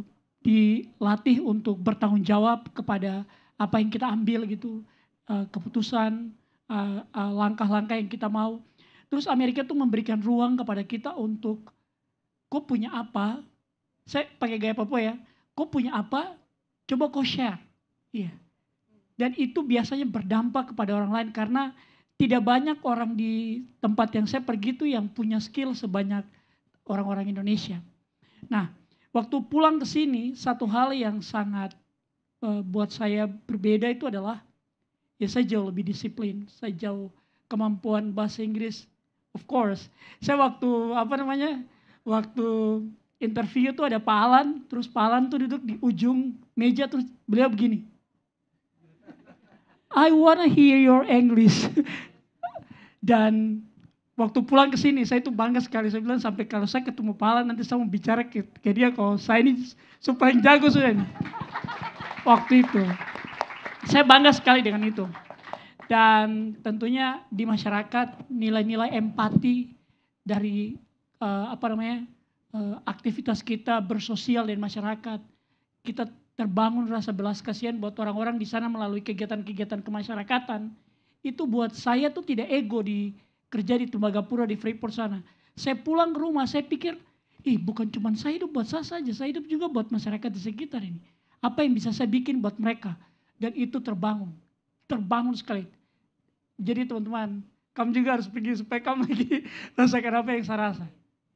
dilatih untuk bertanggung jawab kepada apa yang kita ambil gitu. Uh, keputusan, eh, langkah-langkah uh, uh, yang kita mau. Terus Amerika tuh memberikan ruang kepada kita untuk kau punya apa, saya pakai gaya Papua ya, kau punya apa, coba kau share. Iya. Dan itu biasanya berdampak kepada orang lain karena tidak banyak orang di tempat yang saya pergi itu yang punya skill sebanyak orang-orang Indonesia. Nah, waktu pulang ke sini, satu hal yang sangat uh, buat saya berbeda itu adalah ya saya jauh lebih disiplin, saya jauh kemampuan bahasa Inggris, of course. Saya waktu apa namanya, waktu interview tuh ada Pak Alan, terus Pak Alan tuh duduk di ujung meja terus beliau begini. I wanna hear your English. Dan waktu pulang ke sini saya itu bangga sekali. Saya bilang sampai kalau saya ketemu Pala nanti saya mau bicara ke, ke dia kalau saya ini supaya jago sudah ini. Waktu itu. Saya bangga sekali dengan itu. Dan tentunya di masyarakat nilai-nilai empati dari uh, apa namanya uh, aktivitas kita bersosial dan masyarakat. Kita terbangun rasa belas kasihan buat orang-orang di sana melalui kegiatan-kegiatan kemasyarakatan itu buat saya tuh tidak ego di kerja di Tembagapura di Freeport sana. Saya pulang ke rumah, saya pikir, ih bukan cuma saya hidup buat saya saja, saya hidup juga buat masyarakat di sekitar ini. Apa yang bisa saya bikin buat mereka? Dan itu terbangun, terbangun sekali. Jadi teman-teman, kamu juga harus pergi supaya kamu lagi rasakan apa yang saya rasa.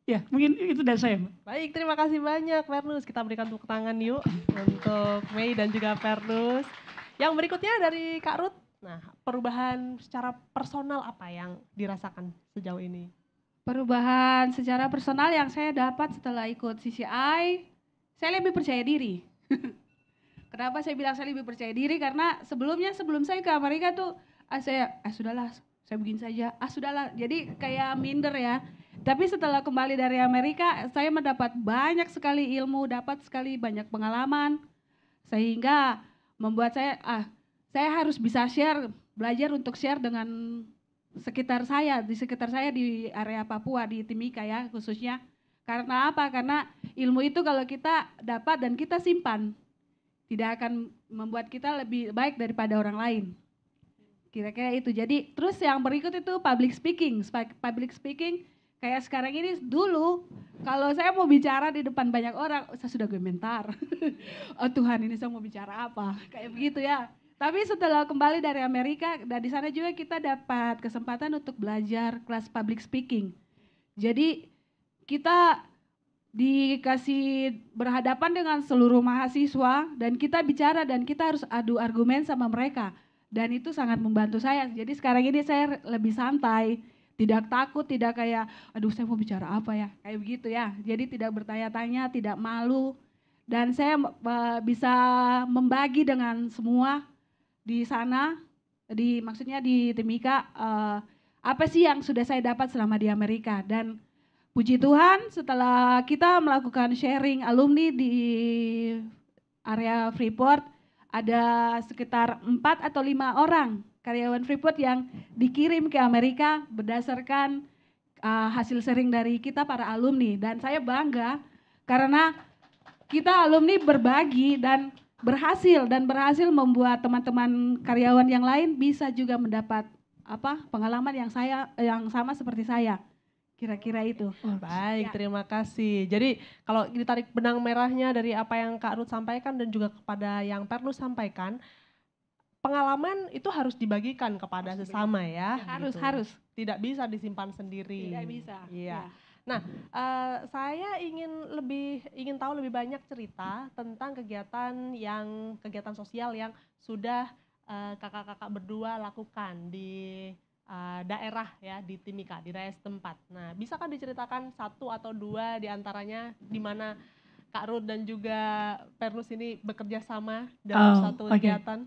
Ya, mungkin itu dari saya. Baik, terima kasih banyak Pernus. Kita berikan tepuk tangan yuk untuk Mei dan juga Pernus. Yang berikutnya dari Kak Ruth. Nah, perubahan secara personal apa yang dirasakan sejauh ini? Perubahan secara personal yang saya dapat setelah ikut CCI, saya lebih percaya diri. Kenapa saya bilang saya lebih percaya diri? Karena sebelumnya sebelum saya ke Amerika tuh ah saya ah sudahlah, saya begini saja. Ah sudahlah. Jadi kayak minder ya. Tapi setelah kembali dari Amerika, saya mendapat banyak sekali ilmu, dapat sekali banyak pengalaman sehingga membuat saya ah saya harus bisa share, belajar untuk share dengan sekitar saya, di sekitar saya di area Papua, di Timika ya khususnya. Karena apa? Karena ilmu itu kalau kita dapat dan kita simpan, tidak akan membuat kita lebih baik daripada orang lain. Kira-kira itu. Jadi terus yang berikut itu public speaking. Public speaking kayak sekarang ini dulu kalau saya mau bicara di depan banyak orang, oh, saya sudah gue mentar. oh Tuhan ini saya mau bicara apa? Kayak begitu ya. Tapi setelah kembali dari Amerika, dan di sana juga kita dapat kesempatan untuk belajar kelas public speaking. Jadi kita dikasih berhadapan dengan seluruh mahasiswa dan kita bicara dan kita harus adu argumen sama mereka. Dan itu sangat membantu saya. Jadi sekarang ini saya lebih santai, tidak takut, tidak kayak aduh saya mau bicara apa ya, kayak begitu ya. Jadi tidak bertanya-tanya, tidak malu dan saya eh, bisa membagi dengan semua di sana di maksudnya di Timika uh, apa sih yang sudah saya dapat selama di Amerika dan puji Tuhan setelah kita melakukan sharing alumni di area Freeport ada sekitar empat atau lima orang karyawan Freeport yang dikirim ke Amerika berdasarkan uh, hasil sharing dari kita para alumni dan saya bangga karena kita alumni berbagi dan berhasil dan berhasil membuat teman-teman karyawan yang lain bisa juga mendapat apa pengalaman yang saya yang sama seperti saya kira-kira itu. Oh, baik, ya. terima kasih. Jadi kalau ditarik benang merahnya dari apa yang Kak Ruth sampaikan dan juga kepada yang Perlu sampaikan, pengalaman itu harus dibagikan kepada harus sesama ya. ya harus, gitu. harus. Tidak bisa disimpan sendiri. Tidak bisa. Iya. Ya. Nah, uh, saya ingin lebih ingin tahu lebih banyak cerita tentang kegiatan yang kegiatan sosial yang sudah kakak eh, kakak-kakak berdua lakukan di uh, daerah ya di Timika, di daerah setempat. Nah, bisakah diceritakan satu atau dua di antaranya di mana Kak Ruth dan juga Perlus ini bekerja sama dalam oh, satu okay. kegiatan?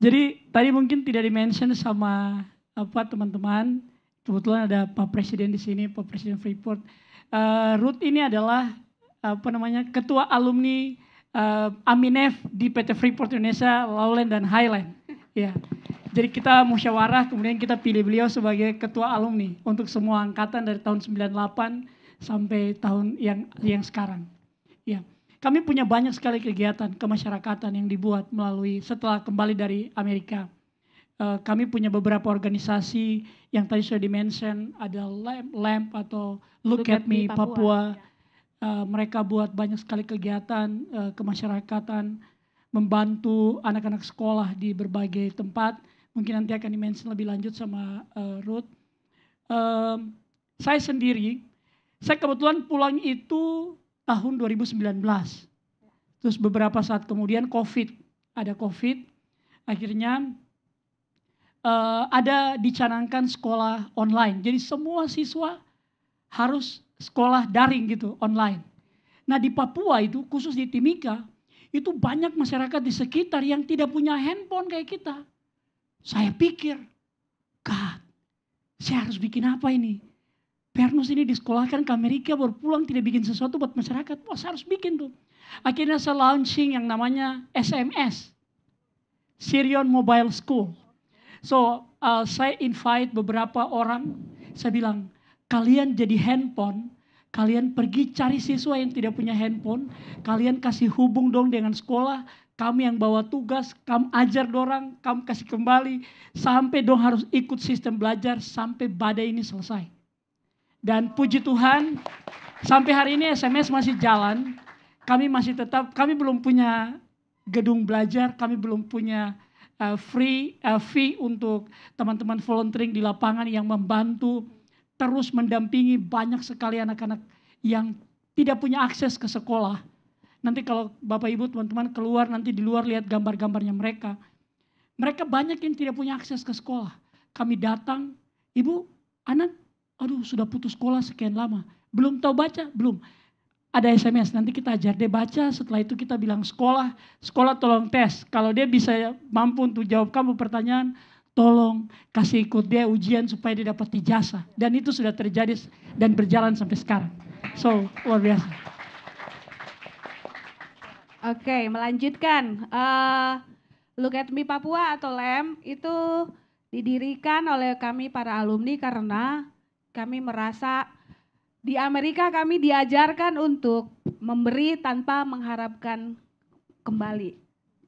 Jadi tadi mungkin tidak dimention sama apa teman-teman kebetulan ada Pak Presiden di sini, Pak Presiden Freeport. Uh, Ruth ini adalah apa namanya ketua alumni uh, Aminef di PT Freeport Indonesia, Lowland dan Highland. Ya. Jadi kita musyawarah, kemudian kita pilih beliau sebagai ketua alumni untuk semua angkatan dari tahun 98 sampai tahun yang yang sekarang. Ya. Kami punya banyak sekali kegiatan kemasyarakatan yang dibuat melalui setelah kembali dari Amerika Eh, kami punya beberapa organisasi yang tadi sudah dimention ada LAMP, LAMP atau Look, Look at, at Me Papua. Papua. Uh, mereka buat banyak sekali kegiatan uh, kemasyarakatan, membantu anak-anak sekolah di berbagai tempat. Mungkin nanti akan dimention lebih lanjut sama uh, Ruth. Uh, saya sendiri, saya kebetulan pulang itu tahun 2019. Terus beberapa saat kemudian COVID, ada COVID. Akhirnya uh, ada dicanangkan sekolah online. Jadi semua siswa harus sekolah daring gitu online. Nah di Papua itu khusus di Timika itu banyak masyarakat di sekitar yang tidak punya handphone kayak kita. Saya pikir, God, saya harus bikin apa ini? Pernus ini disekolahkan ke Amerika baru pulang tidak bikin sesuatu buat masyarakat. Wah saya harus bikin tuh. Akhirnya saya launching yang namanya SMS. Sirion Mobile School. So uh, saya invite beberapa orang, saya bilang kalian jadi handphone, kalian pergi cari siswa yang tidak punya handphone, kalian kasih hubung dong dengan sekolah, kami yang bawa tugas, kamu ajar dorang, kamu kasih kembali, sampai dong harus ikut sistem belajar sampai badai ini selesai. Dan puji Tuhan, sampai hari ini SMS masih jalan, kami masih tetap, kami belum punya gedung belajar, kami belum punya uh, free uh, fee untuk teman-teman volunteering di lapangan yang membantu terus mendampingi banyak sekali anak-anak yang tidak punya akses ke sekolah. Nanti kalau Bapak Ibu teman-teman keluar nanti di luar lihat gambar-gambarnya mereka. Mereka banyak yang tidak punya akses ke sekolah. Kami datang, Ibu, anak aduh sudah putus sekolah sekian lama. Belum tahu baca? Belum ada SMS, nanti kita ajar dia baca, setelah itu kita bilang sekolah, sekolah tolong tes. Kalau dia bisa mampu untuk jawab kamu pertanyaan, tolong kasih ikut dia ujian supaya dia dapat ijazah. Dan itu sudah terjadi dan berjalan sampai sekarang. So, luar biasa. Oke, okay, melanjutkan. Uh, Look at Me Papua atau LEM itu didirikan oleh kami para alumni karena kami merasa di Amerika kami diajarkan untuk memberi tanpa mengharapkan kembali.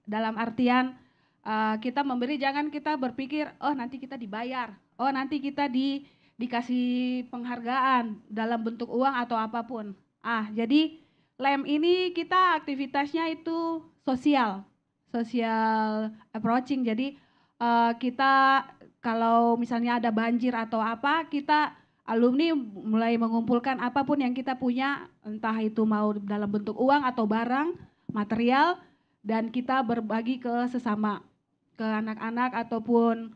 Dalam artian uh, kita memberi jangan kita berpikir oh nanti kita dibayar, oh nanti kita di dikasih penghargaan dalam bentuk uang atau apapun. Ah, jadi lem ini kita aktivitasnya itu sosial, sosial approaching. Jadi uh, kita kalau misalnya ada banjir atau apa, kita alumni mulai mengumpulkan apapun yang kita punya, entah itu mau dalam bentuk uang atau barang, material, dan kita berbagi ke sesama, ke anak-anak ataupun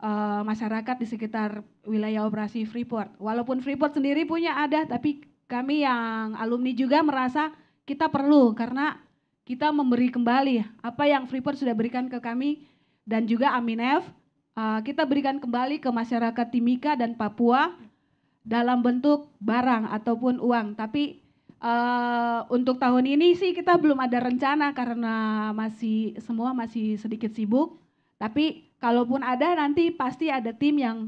uh, masyarakat di sekitar wilayah operasi Freeport. Walaupun Freeport sendiri punya ada, tapi kami yang alumni juga merasa kita perlu karena kita memberi kembali apa yang Freeport sudah berikan ke kami dan juga Aminef. Eh, kita berikan kembali ke masyarakat Timika dan Papua dalam bentuk barang ataupun uang. Tapi uh, untuk tahun ini sih kita belum ada rencana karena masih semua masih sedikit sibuk. Tapi kalaupun ada nanti pasti ada tim yang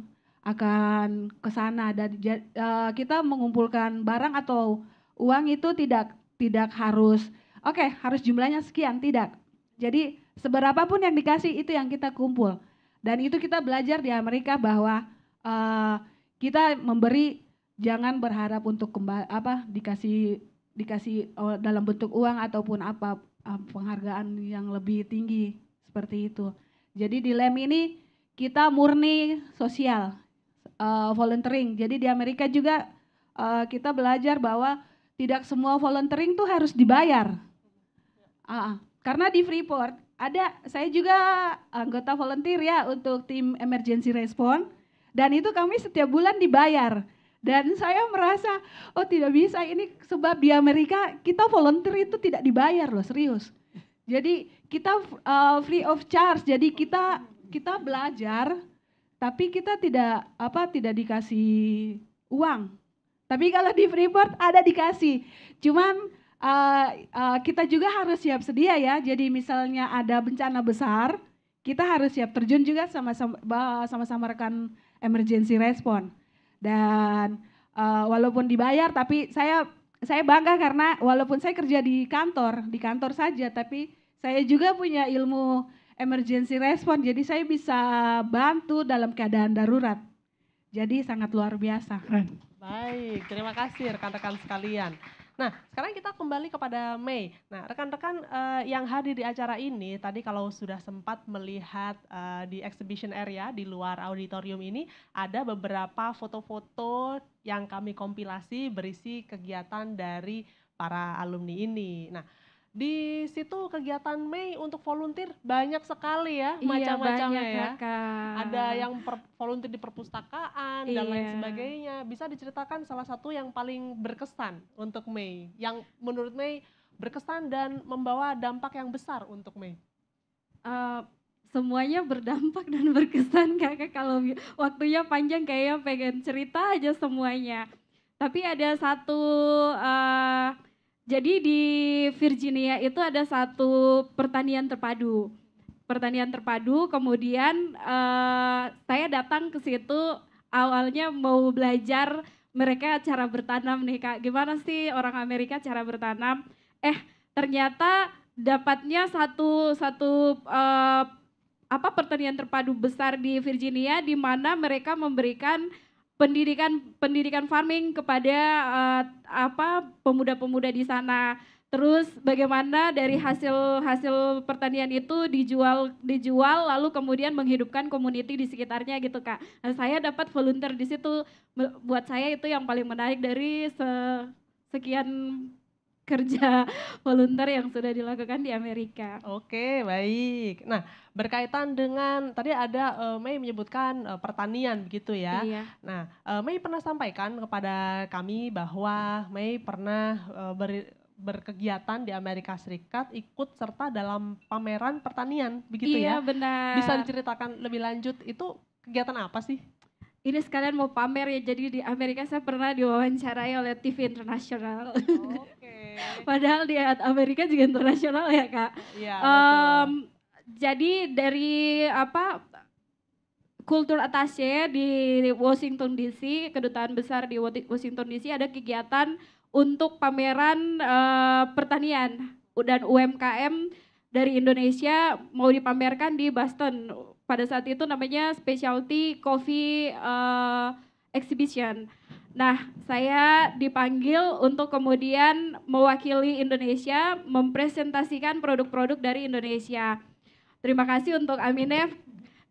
akan ke sana dan uh, kita mengumpulkan barang atau uang itu tidak tidak harus oke okay, harus jumlahnya sekian tidak. Jadi seberapa pun yang dikasih itu yang kita kumpul. Dan itu kita belajar di Amerika bahwa uh, kita memberi jangan berharap untuk kembali apa dikasih dikasih oh, dalam bentuk uang ataupun apa ah, penghargaan yang lebih tinggi seperti itu. Jadi di lem ini kita murni sosial uh, volunteering. Jadi di Amerika juga uh, kita belajar bahwa tidak semua volunteering tuh harus dibayar. Uh, karena di Freeport ada saya juga anggota volunteer ya untuk tim emergency response dan itu kami setiap bulan dibayar. Dan saya merasa, oh tidak bisa ini sebab di Amerika kita volunteer itu tidak dibayar loh serius. Jadi kita uh, free of charge. Jadi kita kita belajar tapi kita tidak apa tidak dikasih uang. Tapi kalau di Freeport ada dikasih. Cuman uh, uh, kita juga harus siap sedia ya. Jadi misalnya ada bencana besar, kita harus siap terjun juga sama-sama sama-sama rekan emergency response. Dan uh, walaupun dibayar tapi saya saya bangga karena walaupun saya kerja di kantor, di kantor saja tapi saya juga punya ilmu emergency response. Jadi saya bisa bantu dalam keadaan darurat. Jadi sangat luar biasa. Baik, terima kasih rekan-rekan sekalian. Nah, sekarang kita kembali kepada Mei. Nah, rekan-rekan uh, yang hadir di acara ini tadi kalau sudah sempat melihat uh, di exhibition area di luar auditorium ini ada beberapa foto-foto yang kami kompilasi berisi kegiatan dari para alumni ini. Nah, di situ kegiatan Mei untuk volunteer banyak sekali ya iya, macam-macamnya ya. kak. Ada yang per, volunteer di perpustakaan iya. dan lain iya. sebagainya. Bisa diceritakan salah satu yang paling berkesan untuk Mei, yang menurut Mei berkesan dan membawa dampak yang besar untuk Mei. Uh, semuanya berdampak dan berkesan kak kalau waktunya panjang kayaknya pengen cerita aja semuanya. Tapi ada satu uh, jadi di Virginia itu ada satu pertanian terpadu. Pertanian terpadu, kemudian uh, saya datang ke situ awalnya mau belajar mereka cara bertanam nih kak. Gimana sih orang Amerika cara bertanam? Eh ternyata dapatnya satu satu uh, apa pertanian terpadu besar di Virginia di mana mereka memberikan pendidikan pendidikan farming kepada uh, apa pemuda-pemuda di sana. Terus bagaimana dari hasil hasil pertanian itu dijual dijual lalu kemudian menghidupkan community di sekitarnya gitu kak. Nah, saya dapat volunteer di situ. Buat saya itu yang paling menarik dari sekian kerja volunteer yang sudah dilakukan di Amerika. Oke, baik. Nah, berkaitan dengan tadi ada uh, Mei menyebutkan uh, pertanian begitu ya. Iya. Nah, uh, Mei pernah sampaikan kepada kami bahwa Mei pernah uh, ber, berkegiatan di Amerika Serikat ikut serta dalam pameran pertanian begitu iya, ya. Iya, benar. Bisa diceritakan lebih lanjut itu kegiatan apa sih? ini sekalian mau pamer ya jadi di Amerika saya pernah diwawancarai oleh TV internasional. Oh. Padahal di Amerika juga internasional ya kak. Iya. Um, jadi dari apa kultur attaché ya, di Washington DC, kedutaan besar di Washington DC ada kegiatan untuk pameran uh, pertanian dan UMKM dari Indonesia mau dipamerkan di Boston. Pada saat itu namanya Specialty Coffee uh, Exhibition. Nah, saya dipanggil untuk kemudian mewakili Indonesia mempresentasikan produk-produk dari Indonesia. Terima kasih untuk Aminef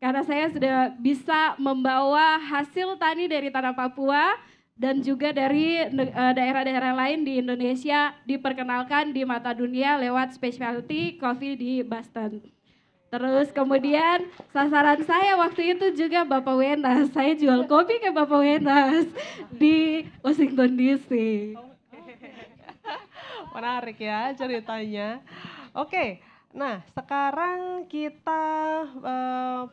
karena saya sudah bisa membawa hasil tani dari tanah Papua dan juga dari e, daerah-daerah lain di Indonesia diperkenalkan di mata dunia lewat specialty coffee di Boston. Terus kemudian sasaran saya waktu itu juga Bapak Wenas. Saya jual kopi ke Bapak Wenas di Washington DC. Menarik ya ceritanya. Oke, nah sekarang kita uh,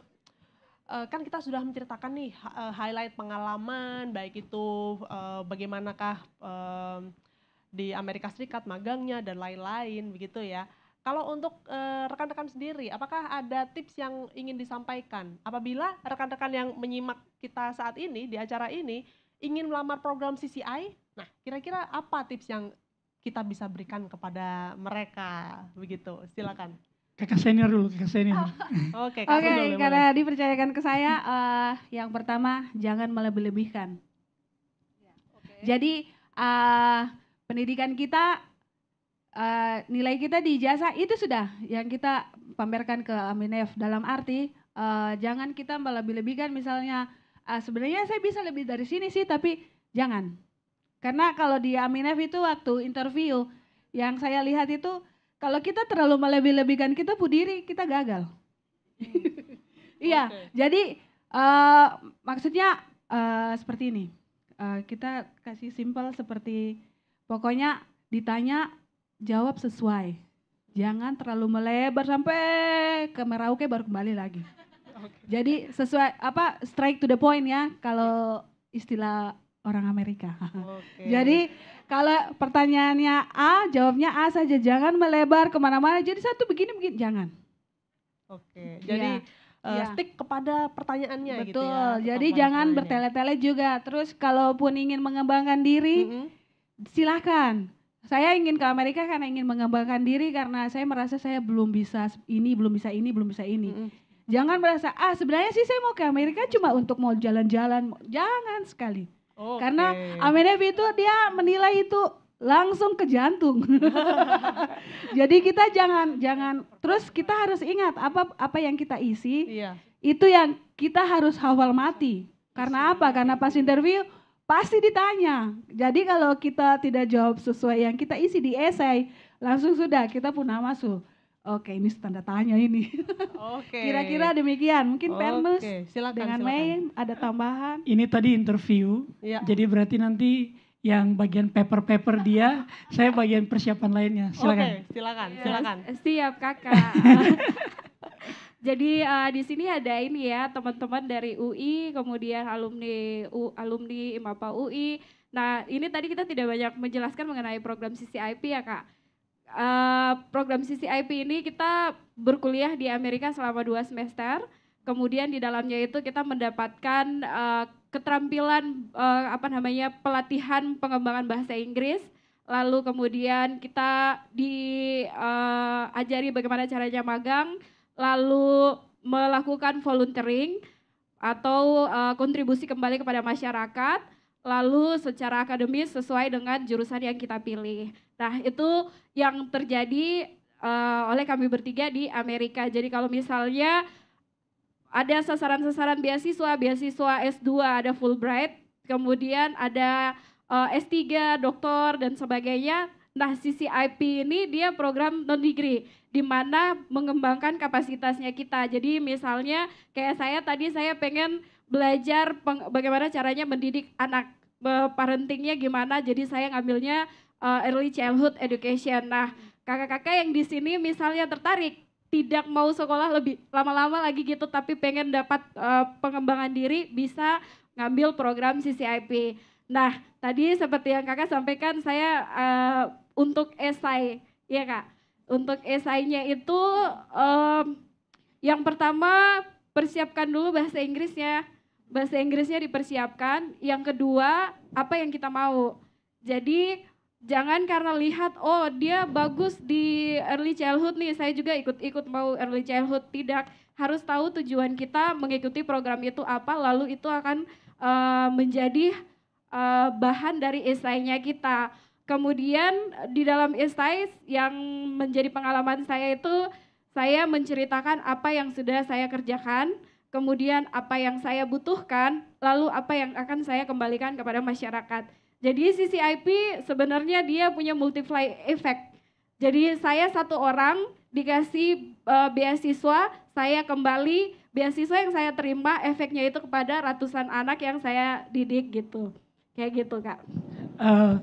kan kita sudah menceritakan nih eh, highlight pengalaman baik itu bagaimanakah uh, di Amerika Serikat magangnya dan lain-lain begitu ya. Kalau untuk eh, rekan-rekan uh, sendiri, apakah ada tips yang ingin disampaikan? Apabila rekan-rekan yang menyimak kita saat ini di acara ini ingin melamar program CCI, nah kira-kira apa tips yang kita bisa berikan kepada mereka? Begitu, silakan. Kakak senior dulu, kakak senior. Oke, okay, okay, karena mana? dipercayakan ke saya, uh, yang pertama jangan melebih-lebihkan. Yeah, okay. Jadi uh, pendidikan kita uh, nilai kita di jasa itu sudah yang kita pamerkan ke Aminef dalam arti uh, jangan kita melebih-lebihkan misalnya uh, sebenarnya saya bisa lebih dari sini sih tapi jangan karena kalau di Aminef itu waktu interview yang saya lihat itu kalau kita terlalu melebih-lebihkan kita budiri kita gagal hmm. iya okay. jadi uh, maksudnya uh, seperti ini uh, kita kasih simpel seperti pokoknya ditanya jawab sesuai. Jangan terlalu melebar sampai ke Merauke baru kembali lagi. Jadi sesuai apa strike to the point ya kalau istilah orang Amerika. Okay. Jadi kalau pertanyaannya A, jawabnya A saja. Jangan melebar kemana-mana. Jadi satu begini begini, jangan. Oke. Okay. Jadi ya. Uh, stick kepada pertanyaannya Betul. gitu ya. Jadi jangan bertele-tele juga. Terus kalaupun ingin mengembangkan diri, mm -hmm. silahkan saya ingin ke Amerika karena ingin mengembangkan diri karena saya merasa saya belum bisa ini, belum bisa ini, belum bisa ini. Mm -hmm. Jangan merasa ah sebenarnya sih saya mau ke Amerika cuma untuk mau jalan-jalan. Jangan sekali. Oh, Karena Amerika itu dia menilai itu langsung ke jantung. Jadi kita jangan jangan terus kita harus ingat apa apa yang kita isi iya. itu yang kita harus hafal mati. Karena apa? Karena pas interview Pasti ditanya. Jadi kalau kita tidak jawab sesuai yang kita isi di esai, langsung sudah kita pun masuk. Oke, ini tanda tanya ini. Oke. Kira-kira demikian. Mungkin Oke, silakan, dengan silakan. Mei ada tambahan. Ini tadi interview. Ya. Jadi berarti nanti yang bagian paper-paper dia, saya bagian persiapan lainnya. Silakan. Oke, silakan, iya. silakan. Ya, siap kakak. Jadi uh, di sini ada ini ya teman-teman dari UI, kemudian alumni U, alumni IMAPA UI. Nah ini tadi kita tidak banyak menjelaskan mengenai program CCIP ya kak. Uh, program CCIP ini kita berkuliah di Amerika selama dua semester. Kemudian di dalamnya itu kita mendapatkan uh, keterampilan uh, apa namanya pelatihan pengembangan bahasa Inggris lalu kemudian kita diajari uh, bagaimana caranya magang lalu melakukan volunteering atau uh, kontribusi kembali kepada masyarakat, lalu secara akademis sesuai dengan jurusan yang kita pilih. Nah, itu yang terjadi uh, oleh kami bertiga di Amerika. Jadi kalau misalnya ada sasaran-sasaran beasiswa, beasiswa S2, ada Fulbright, kemudian ada uh, eh, S3, doktor dan sebagainya, Nah, CCIP ini dia program non degree di mana mengembangkan kapasitasnya kita. Jadi misalnya kayak saya tadi saya pengen belajar peng, bagaimana caranya mendidik anak, parentingnya gimana. Jadi saya ngambilnya uh, early childhood education. Nah, kakak-kakak yang di sini misalnya tertarik tidak mau sekolah lebih lama-lama lagi gitu tapi pengen dapat uh, pengembangan diri bisa ngambil program CCIP. Nah, tadi seperti yang Kakak sampaikan saya uh, untuk esai, ya kak. Untuk esainya itu um, yang pertama persiapkan dulu bahasa Inggrisnya. Bahasa Inggrisnya dipersiapkan. Yang kedua, apa yang kita mau. Jadi jangan karena lihat oh dia bagus di early childhood nih, saya juga ikut-ikut mau early childhood. Tidak, harus tahu tujuan kita mengikuti program itu apa lalu itu akan uh, menjadi uh, bahan dari esainya kita. Kemudian di dalam Istais yang menjadi pengalaman saya itu saya menceritakan apa yang sudah saya kerjakan, kemudian apa yang saya butuhkan, lalu apa yang akan saya kembalikan kepada masyarakat. Jadi CCIP sebenarnya dia punya multiply effect. Jadi saya satu orang dikasih eh, beasiswa, saya kembali beasiswa yang saya terima efeknya itu kepada ratusan anak yang saya didik gitu. Kayak gitu, Kak. Uh,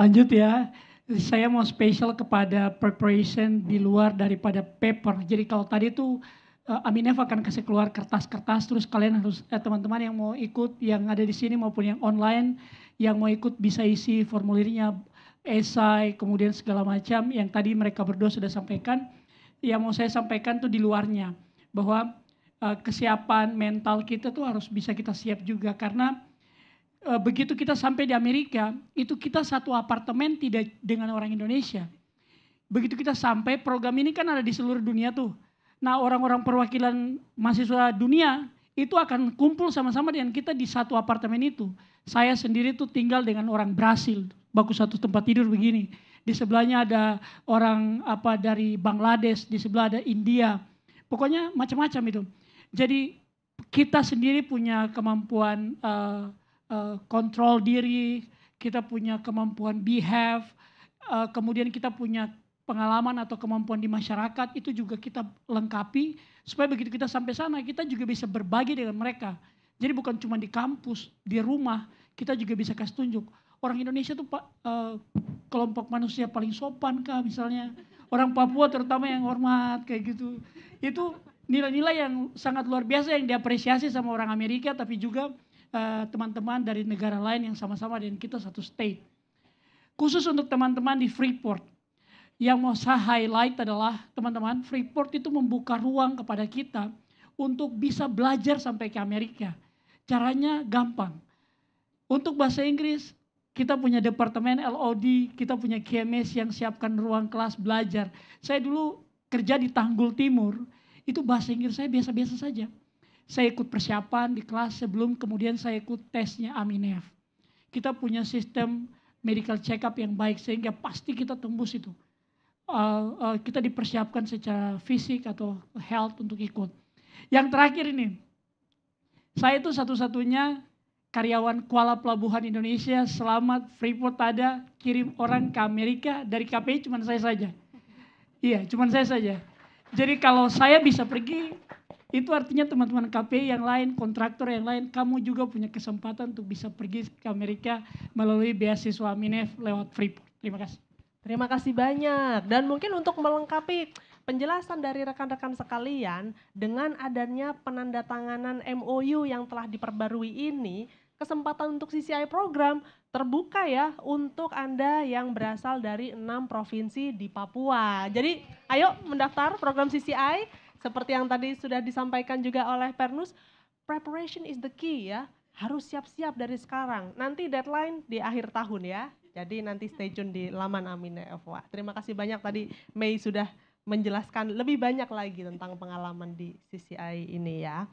lanjut ya saya mau spesial kepada preparation di luar daripada paper jadi kalau tadi tuh uh, akan kasih keluar kertas-kertas terus kalian harus teman eh, teman-teman yang mau ikut yang ada di sini maupun yang online yang mau ikut bisa isi formulirnya esai kemudian segala macam yang tadi mereka berdua sudah sampaikan yang mau saya sampaikan tuh di luarnya bahwa uh, kesiapan mental kita tuh harus bisa kita siap juga karena Eh, begitu kita sampai di Amerika, itu kita satu apartemen tidak dengan orang Indonesia. Begitu kita sampai, program ini kan ada di seluruh dunia tuh. Nah orang-orang perwakilan mahasiswa dunia itu akan kumpul sama-sama dengan kita di satu apartemen itu. Saya sendiri tuh tinggal dengan orang Brasil, bagus satu tempat tidur begini. Di sebelahnya ada orang apa dari Bangladesh, di sebelah ada India. Pokoknya macam-macam itu. Jadi kita sendiri punya kemampuan uh, Eh, kontrol diri, kita punya kemampuan behave, uh, kemudian kita punya pengalaman atau kemampuan di masyarakat itu juga kita lengkapi supaya begitu kita sampai sana kita juga bisa berbagi dengan mereka. Jadi bukan cuma di kampus, di rumah kita juga bisa kasih tunjuk. Orang Indonesia tuh uh, kelompok manusia paling sopan kah misalnya. Orang Papua terutama yang hormat kayak gitu. Itu nilai-nilai yang sangat luar biasa yang diapresiasi sama orang Amerika tapi juga Eh, teman-teman uh, dari negara lain yang sama-sama dengan kita satu state. Khusus untuk teman-teman di Freeport, yang mau saya highlight adalah teman-teman Freeport itu membuka ruang kepada kita untuk bisa belajar sampai ke Amerika. Caranya gampang. Untuk bahasa Inggris kita punya departemen LOD, kita punya KMS yang siapkan ruang kelas belajar. Saya dulu kerja di Tanggul Timur, itu bahasa Inggris saya biasa-biasa saja. Saya ikut persiapan di kelas sebelum kemudian saya ikut tesnya Aminef. Kita punya sistem medical check up yang baik sehingga pasti kita tembus itu. Uh, uh, kita dipersiapkan secara fisik atau health untuk ikut. Yang terakhir ini, saya itu satu-satunya karyawan Kuala Pelabuhan Indonesia selamat Freeport ada kirim orang ke Amerika dari KPI cuman saya saja. Iya, cuman saya saja. Jadi kalau saya bisa pergi, itu artinya teman-teman KPI yang lain, kontraktor yang lain, kamu juga punya kesempatan untuk bisa pergi ke Amerika melalui beasiswa Minef lewat Freeport. Terima kasih. Terima kasih banyak. Dan mungkin untuk melengkapi penjelasan dari rekan-rekan sekalian dengan adanya penandatanganan MOU yang telah diperbarui ini, kesempatan untuk CCI program terbuka ya untuk Anda yang berasal dari enam provinsi di Papua. Jadi ayo mendaftar program CCI seperti yang tadi sudah disampaikan juga oleh Pernus, preparation is the key ya. Harus siap-siap dari sekarang. Nanti deadline di akhir tahun ya. Jadi nanti stay tune di laman Amin Evoa. Ya, Terima kasih banyak tadi Mei sudah menjelaskan lebih banyak lagi tentang pengalaman di CCI ini ya.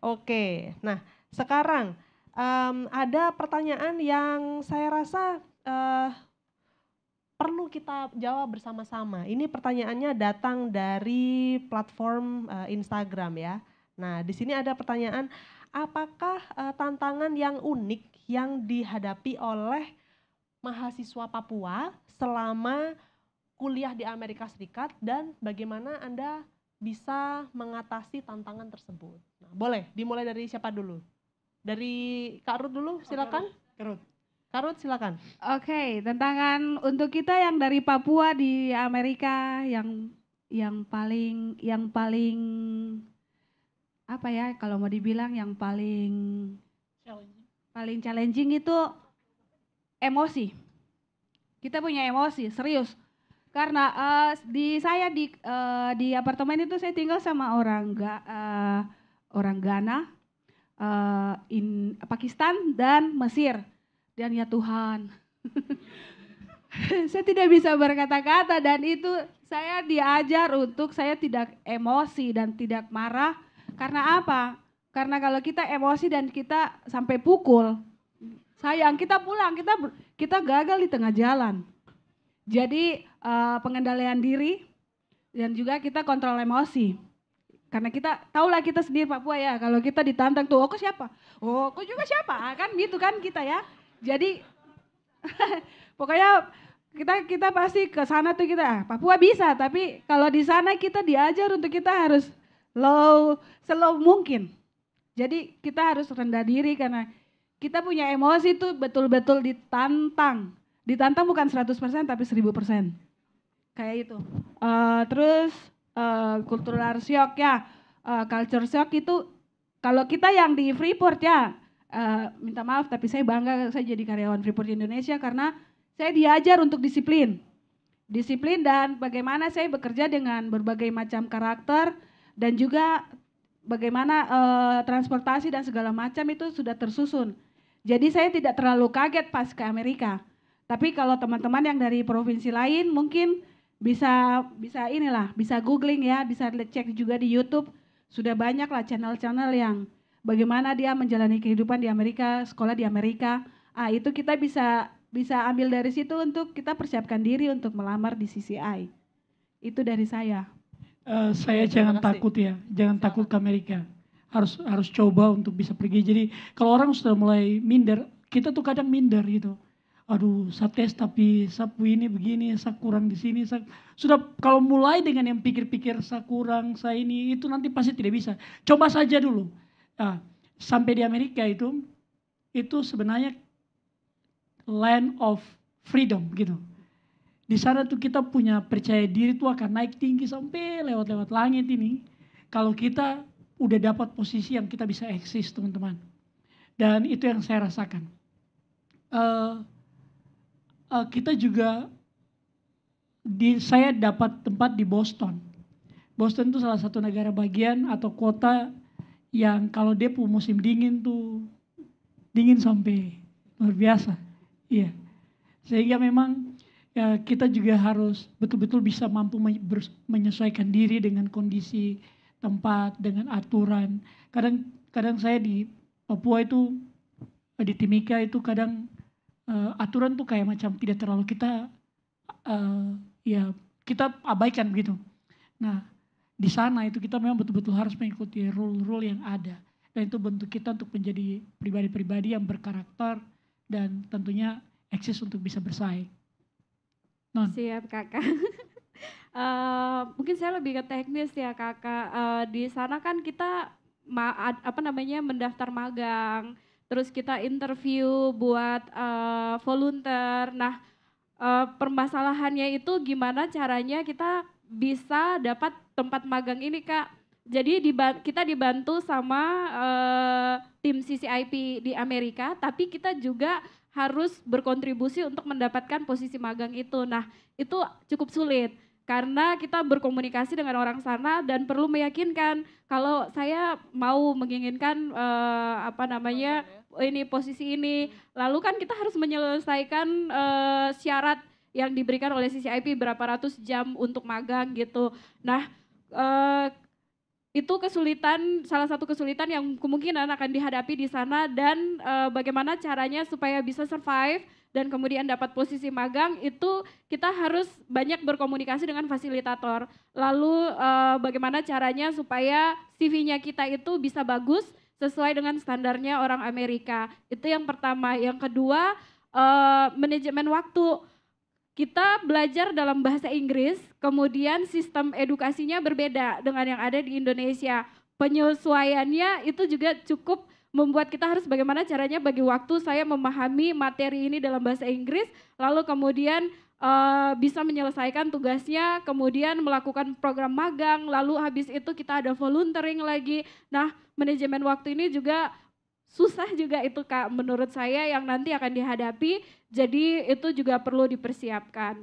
Oke, nah sekarang um, ada pertanyaan yang saya rasa uh, perlu kita jawab bersama-sama. Ini pertanyaannya datang dari platform uh, Instagram ya. Nah, di sini ada pertanyaan, apakah uh, tantangan yang unik yang dihadapi oleh mahasiswa Papua selama kuliah di Amerika Serikat dan bagaimana Anda bisa mengatasi tantangan tersebut? Nah, boleh dimulai dari siapa dulu? Dari Kak Ruth dulu, silakan. Kak Ruth. Karut silakan. Oke, okay, tantangan untuk kita yang dari Papua di Amerika yang yang paling yang paling apa ya kalau mau dibilang yang paling challenging. paling challenging itu emosi. Kita punya emosi, serius. Karena uh, di saya di uh, di apartemen itu saya tinggal sama orang ga, uh, orang Ghana, uh, in Pakistan dan Mesir dan ya Tuhan. saya tidak bisa berkata-kata dan itu saya diajar untuk saya tidak emosi dan tidak marah. Karena apa? Karena kalau kita emosi dan kita sampai pukul, sayang kita pulang, kita kita gagal di tengah jalan. Jadi uh, pengendalian diri dan juga kita kontrol emosi. Karena kita tahulah kita sendiri Papua ya, kalau kita ditantang tuh, oh kok siapa? Oh, kok juga siapa? Ah, kan gitu kan kita ya. Jadi pokoknya kita kita pasti ke sana tuh kita Papua bisa tapi kalau di sana kita diajar untuk kita harus low slow mungkin jadi kita harus rendah diri karena kita punya emosi tuh betul-betul ditantang ditantang bukan 100% tapi 1000% kayak itu uh, eh, terus uh, shock ya uh, culture shock itu kalau kita yang di Freeport ya Eh, minta maaf tapi saya bangga saya jadi karyawan Freeport Indonesia karena saya diajar untuk disiplin. Disiplin dan bagaimana saya bekerja dengan berbagai macam karakter dan juga bagaimana uh, transportasi dan segala macam itu sudah tersusun. Jadi saya tidak terlalu kaget pas ke Amerika. Tapi kalau teman-teman yang dari provinsi lain mungkin bisa bisa inilah, bisa googling ya, bisa cek juga di YouTube. Sudah banyaklah channel-channel yang bagaimana dia menjalani kehidupan di Amerika, sekolah di Amerika. Ah, itu kita bisa bisa ambil dari situ untuk kita persiapkan diri untuk melamar di CCI. Itu dari saya. Uh, saya jangan takut ya, jangan takut ke Amerika. Harus harus coba untuk bisa pergi. Jadi kalau orang sudah mulai minder, kita tuh kadang minder gitu. Aduh, saya tes tapi saya ini begini, saya kurang di sini. Saya... Sudah kalau mulai dengan yang pikir-pikir saya kurang, saya ini, itu nanti pasti tidak bisa. Coba saja dulu Nah, sampai di Amerika itu itu sebenarnya land of freedom gitu. Di sana tuh kita punya percaya diri tuh akan naik tinggi sampai lewat-lewat langit ini. Kalau kita udah dapat posisi yang kita bisa eksis teman-teman. Dan itu yang saya rasakan. Uh, uh, kita juga di saya dapat tempat di Boston. Boston itu salah satu negara bagian atau kota yang kalau dia musim dingin tuh dingin sampai luar biasa. Iya. Sehingga memang ya, kita juga harus betul-betul bisa mampu menyesuaikan diri dengan kondisi tempat, dengan aturan. Kadang kadang saya di Papua itu di Timika itu kadang uh, aturan tuh kayak macam tidak terlalu kita uh, ya kita abaikan begitu. Nah, di sana itu kita memang betul-betul harus mengikuti rule-rule yang ada. Dan itu bentuk kita untuk menjadi pribadi-pribadi yang berkarakter dan tentunya eksis untuk bisa bersaing. Non. Siap kakak. uh, mungkin saya lebih ke teknis ya kakak. Uh, di sana kan kita ma apa namanya mendaftar magang, terus kita interview buat uh, volunteer. Nah uh, permasalahannya itu gimana caranya kita bisa dapat tempat magang ini kak. Jadi kita dibantu sama uh, tim CCIP di Amerika, tapi kita juga harus berkontribusi untuk mendapatkan posisi magang itu. Nah itu cukup sulit karena kita berkomunikasi dengan orang sana dan perlu meyakinkan kalau saya mau menginginkan uh, apa namanya ya. ini posisi ini lalu kan kita harus menyelesaikan uh, syarat yang diberikan oleh CCIP berapa ratus jam untuk magang gitu. Nah, eh, itu kesulitan salah satu kesulitan yang kemungkinan akan dihadapi di sana dan e, bagaimana caranya supaya bisa survive dan kemudian dapat posisi magang itu kita harus banyak berkomunikasi dengan fasilitator. Lalu e, bagaimana caranya supaya CV-nya kita itu bisa bagus sesuai dengan standarnya orang Amerika. Itu yang pertama. Yang kedua e, manajemen waktu kita belajar dalam bahasa Inggris, kemudian sistem edukasinya berbeda dengan yang ada di Indonesia. Penyesuaiannya itu juga cukup membuat kita harus bagaimana caranya bagi waktu saya memahami materi ini dalam bahasa Inggris, lalu kemudian uh, bisa menyelesaikan tugasnya, kemudian melakukan program magang, lalu habis itu kita ada volunteering lagi. Nah, manajemen waktu ini juga susah juga itu Kak menurut saya yang nanti akan dihadapi. Jadi itu juga perlu dipersiapkan.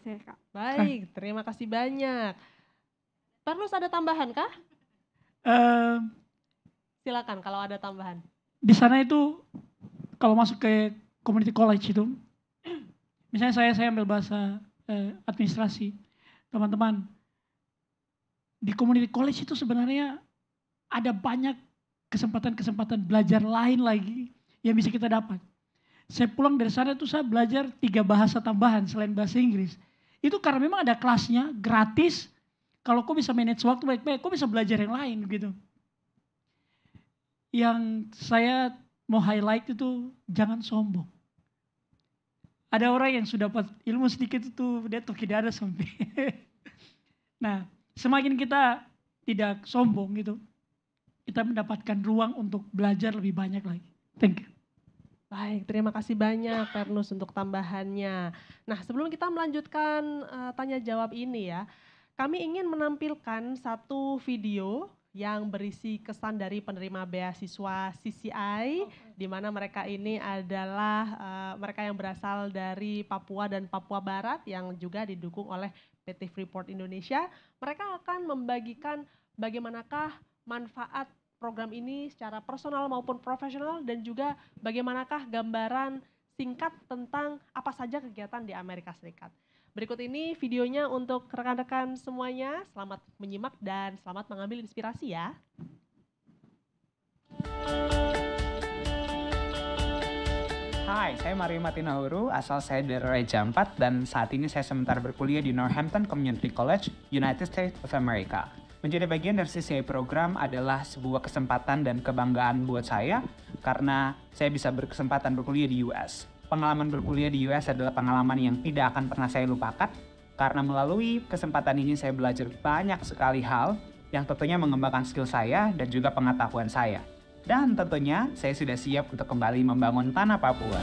Saya, Kak. Baik, terima kasih banyak. perlu ada tambahan kak Uh, Silakan kalau ada tambahan. Di sana itu kalau masuk ke community college itu, misalnya saya saya ambil bahasa eh, administrasi, teman-teman di community college itu sebenarnya ada banyak kesempatan-kesempatan belajar lain lagi yang bisa kita dapat. Saya pulang dari sana itu saya belajar tiga bahasa tambahan selain bahasa Inggris. Itu karena memang ada kelasnya gratis. Kalau kau bisa manage waktu baik-baik, kau bisa belajar yang lain gitu. Yang saya mau highlight itu jangan sombong. Ada orang yang sudah dapat ilmu sedikit itu dia tuh tidak ada sampai. nah, semakin kita tidak sombong gitu, kita mendapatkan ruang untuk belajar lebih banyak lagi. Thank you. Baik, terima kasih banyak Pernus untuk tambahannya. Nah, sebelum kita melanjutkan uh, tanya jawab ini ya, kami ingin menampilkan satu video yang berisi kesan dari penerima beasiswa CCI, okay. di mana mereka ini adalah uh, mereka yang berasal dari Papua dan Papua Barat yang juga didukung oleh PT Freeport Indonesia. Mereka akan membagikan bagaimanakah manfaat program ini secara personal maupun profesional dan juga bagaimanakah gambaran singkat tentang apa saja kegiatan di Amerika Serikat. Berikut ini videonya untuk rekan-rekan semuanya. Selamat menyimak dan selamat mengambil inspirasi ya. Hai, saya Mario Matinahuru, asal saya dari Raja 4 dan saat ini saya sementara berkuliah di Northampton Community College, United States of America. Menjadi bagian dari CCI program adalah sebuah kesempatan dan kebanggaan buat saya karena saya bisa berkesempatan berkuliah di US. Pengalaman berkuliah di US adalah pengalaman yang tidak akan pernah saya lupakan karena melalui kesempatan ini saya belajar banyak sekali hal yang tentunya mengembangkan skill saya dan juga pengetahuan saya. Dan tentunya saya sudah siap untuk kembali membangun tanah Papua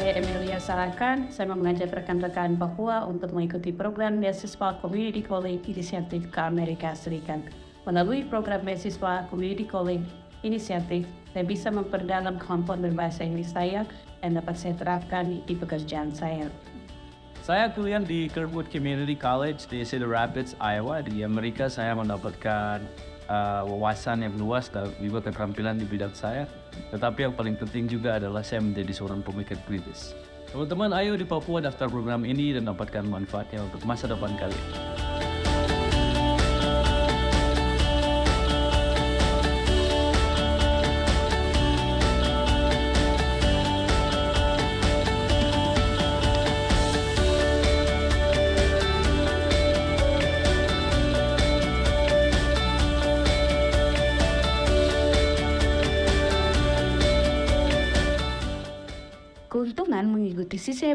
saya Emilia Sarakan. saya mengajak rekan-rekan Papua untuk mengikuti program beasiswa Community College Inisiatif ke Amerika Serikat. Melalui program beasiswa Community College Inisiatif, saya bisa memperdalam kemampuan berbahasa Inggris saya dan dapat saya terapkan di pekerjaan saya. Saya kuliah di Kirkwood Community College di Cedar Rapids, Iowa. Di Amerika saya mendapatkan uh, wawasan yang luas dan juga keterampilan di bidang saya. Tetapi yang paling penting juga adalah saya menjadi seorang pemikir kritis. Teman-teman, ayo di Papua daftar program ini dan dapatkan manfaatnya untuk masa depan kalian.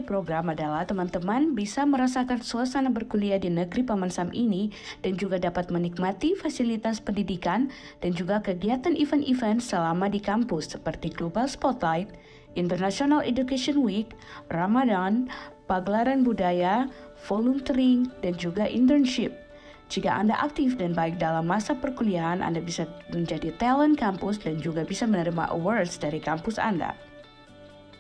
program adalah teman-teman bisa merasakan suasana berkuliah di negeri Paman Sam ini dan juga dapat menikmati fasilitas pendidikan dan juga kegiatan event-event selama di kampus seperti Global Spotlight, International Education Week, Ramadan, pagelaran budaya, volunteering, dan juga internship. Jika Anda aktif dan baik dalam masa perkuliahan, Anda bisa menjadi talent kampus dan juga bisa menerima awards dari kampus Anda.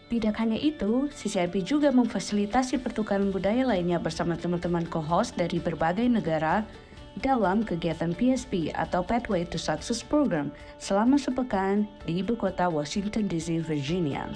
Tidak hanya itu, CCIP juga memfasilitasi pertukaran budaya lainnya bersama teman-teman co-host dari berbagai negara dalam kegiatan PSP atau Pathway to Success Program selama sepekan di ibu kota Washington DC, Virginia.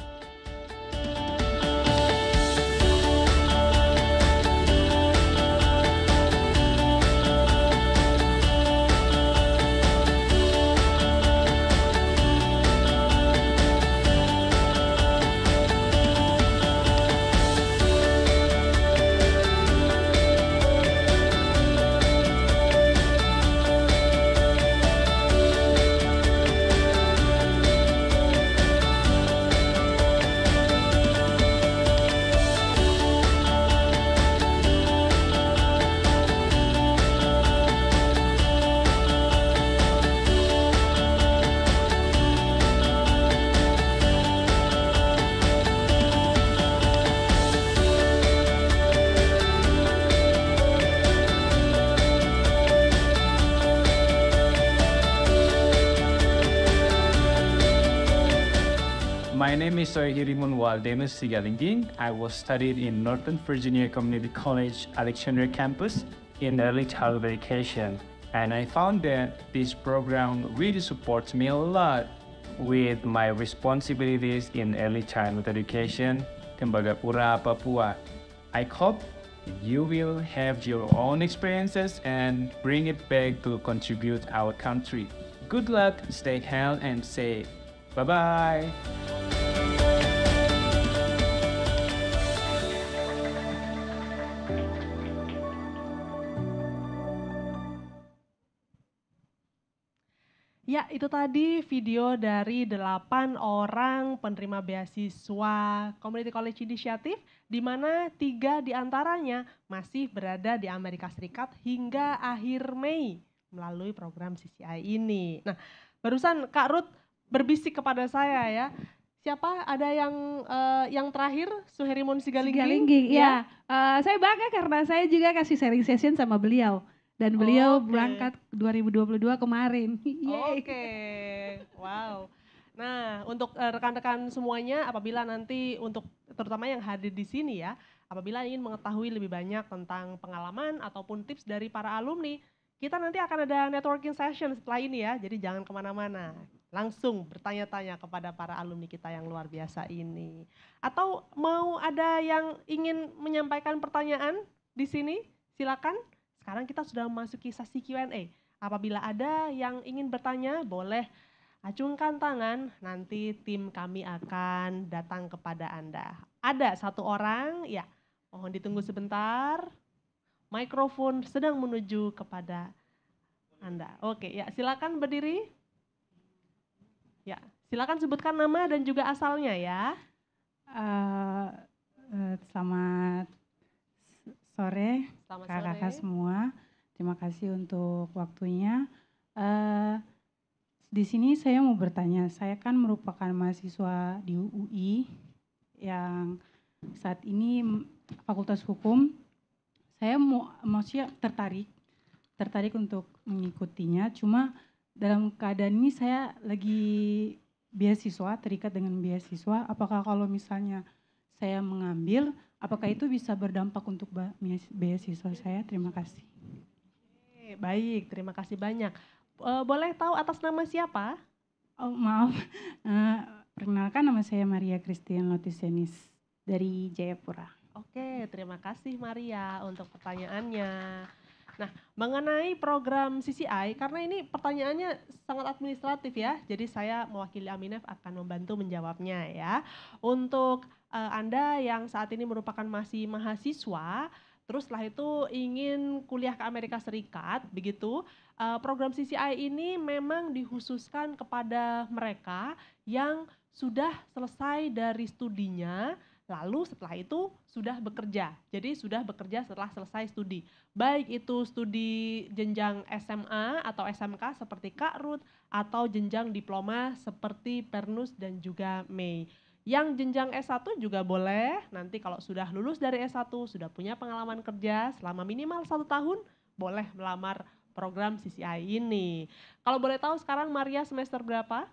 Soy Manuel Demes Sigalinguin. I was studied in Northern Virginia Community College Alexandria campus in early childhood education. And I found that this program really supports me a lot with my responsibilities in early childhood education, Tembagapura, Papua. I hope you will have your own experiences and bring it back to contribute our country. Good luck, stay healthy and safe. Bye-bye. Ya, itu tadi video dari delapan orang penerima beasiswa Community College Initiative, di mana tiga di antaranya masih berada di Amerika Serikat hingga akhir Mei melalui program CCI ini. Nah, barusan Kak Ruth berbisik kepada saya ya. Siapa ada yang uh, yang terakhir Suheri Sigalingging? Sigalingging, ya. ya. Uh, saya bangga karena saya juga kasih sharing session sama beliau dan beliau okay. berangkat 2022 kemarin. Oke. Okay. Wow. Nah, untuk eh, rekan-rekan uh, semuanya apabila nanti untuk terutama yang hadir di sini ya, apabila ingin mengetahui lebih banyak tentang pengalaman ataupun tips dari para alumni, kita nanti akan ada networking session setelah ini ya, jadi jangan kemana-mana langsung bertanya-tanya kepada para alumni kita yang luar biasa ini. Atau mau ada yang ingin menyampaikan pertanyaan di sini? Silakan. Sekarang kita sudah memasuki sesi Q&A. Apabila ada yang ingin bertanya, boleh acungkan tangan, nanti tim kami akan datang kepada Anda. Ada satu orang, ya, mohon ditunggu sebentar. Mikrofon sedang menuju kepada Anda. Oke, ya, silakan berdiri. Ya, silakan sebutkan nama dan juga asalnya ya. Uh, uh, selamat sore kakak-kakak semua. Terima kasih untuk waktunya. Uh, di sini saya mau bertanya, saya kan merupakan mahasiswa di UI yang saat ini Fakultas Hukum. Saya mau siap tertarik, tertarik untuk mengikutinya. Cuma dalam keadaan ini saya lagi beasiswa, terikat dengan beasiswa, apakah kalau misalnya saya mengambil, apakah itu bisa berdampak untuk beasiswa saya? Terima kasih. baik, terima kasih banyak. E, boleh tahu atas nama siapa? Oh, maaf. E, perkenalkan nama saya Maria Christian Lotisenis dari Jayapura. Oke, terima kasih Maria untuk pertanyaannya. Nah, mengenai program CCI, karena ini pertanyaannya sangat administratif ya, jadi saya mewakili Aminef akan membantu menjawabnya ya. Untuk uh, Anda yang saat ini merupakan masih mahasiswa, terus setelah itu ingin kuliah ke Amerika Serikat, begitu, uh, program CCI ini memang dihususkan kepada mereka yang sudah selesai dari studinya, lalu setelah itu sudah bekerja. Jadi sudah bekerja setelah selesai studi. Baik itu studi jenjang SMA atau SMK seperti Kak Ruth atau jenjang diploma seperti Pernus dan juga Mei. Yang jenjang S1 juga boleh, nanti kalau sudah lulus dari S1, sudah punya pengalaman kerja selama minimal satu tahun, boleh melamar program CCI ini. Kalau boleh tahu sekarang Maria semester berapa?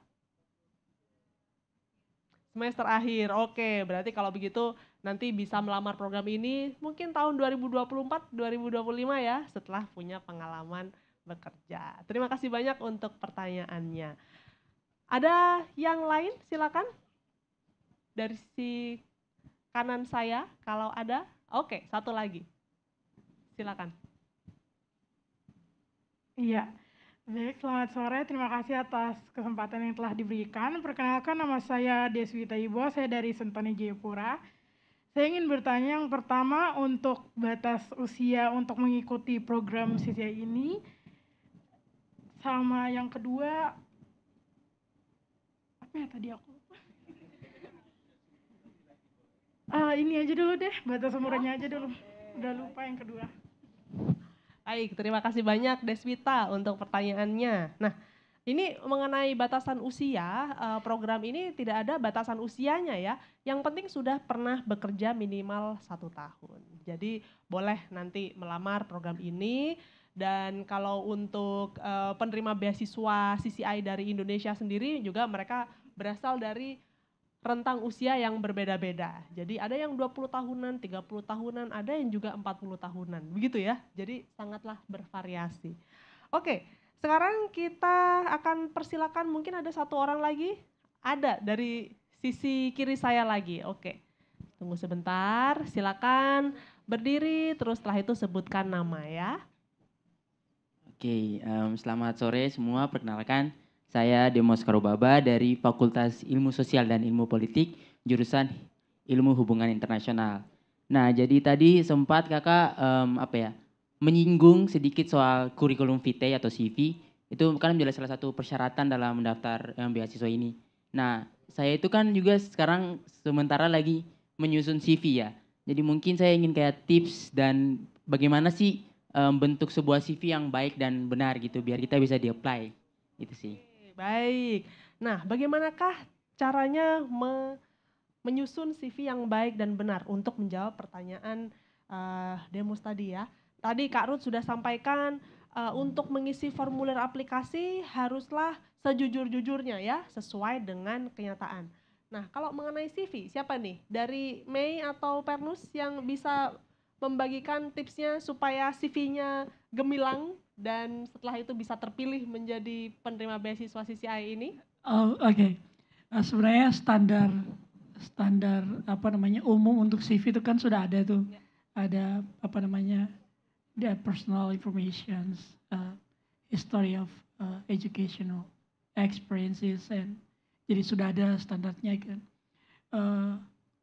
Semester akhir. Oke, berarti kalau begitu nanti bisa melamar program ini mungkin tahun 2024, 2025 ya setelah punya pengalaman bekerja. Terima kasih banyak untuk pertanyaannya. Ada yang lain silakan dari si kanan saya kalau ada. Oke, satu lagi. Silakan. Iya. Baik, selamat sore. Terima kasih atas kesempatan yang telah diberikan. Perkenalkan nama saya Deswita Ibo, saya dari Sentani Jayapura. Saya ingin bertanya yang pertama untuk batas usia untuk mengikuti program CCI ini sama yang kedua apa ya tadi aku uh, ini aja dulu deh batas umurnya aja dulu udah lupa yang kedua Baik, terima kasih banyak Deswita untuk pertanyaannya. Nah, ini mengenai batasan usia, eh, program ini tidak ada batasan usianya ya. Yang penting sudah pernah bekerja minimal satu tahun. Jadi boleh nanti melamar program ini. Dan kalau untuk eh, penerima beasiswa CCI dari Indonesia sendiri juga mereka berasal dari rentang usia yang berbeda-beda. Jadi ada yang 20 tahunan, 30 tahunan, ada yang juga 40 tahunan. Begitu ya. Jadi sangatlah bervariasi. Oke, sekarang kita akan persilakan mungkin ada satu orang lagi. Ada dari sisi kiri saya lagi. Oke. Tunggu sebentar. Silakan berdiri terus setelah itu sebutkan nama ya. Oke, um, selamat sore semua. Perkenalkan, saya Demos Karubaba dari Fakultas Ilmu Sosial dan Ilmu Politik, jurusan Ilmu Hubungan Internasional. Nah, jadi tadi sempat kakak um, apa ya menyinggung sedikit soal kurikulum vitae atau CV itu kan menjadi salah satu persyaratan dalam mendaftar um, beasiswa ini. Nah, saya itu kan juga sekarang sementara lagi menyusun CV ya. Jadi mungkin saya ingin kayak tips dan bagaimana sih um, bentuk sebuah CV yang baik dan benar gitu biar kita bisa di-apply. Gitu sih. Baik. Nah, bagaimanakah caranya me menyusun CV yang baik dan benar untuk menjawab pertanyaan uh, demos tadi ya? Tadi Kak Ruth sudah sampaikan uh, untuk mengisi formulir aplikasi haruslah sejujur-jujurnya ya, sesuai dengan kenyataan. Nah, kalau mengenai CV, siapa nih dari Mei atau Pernus yang bisa membagikan tipsnya supaya CV-nya gemilang dan setelah itu bisa terpilih menjadi penerima beasiswa CCI ini? Oh, oke. Okay. Nah, sebenarnya standar standar apa namanya umum untuk CV itu kan sudah ada tuh. Yeah. Ada apa namanya? the personal information, uh, history of uh, educational experiences and jadi sudah ada standarnya kan. Uh,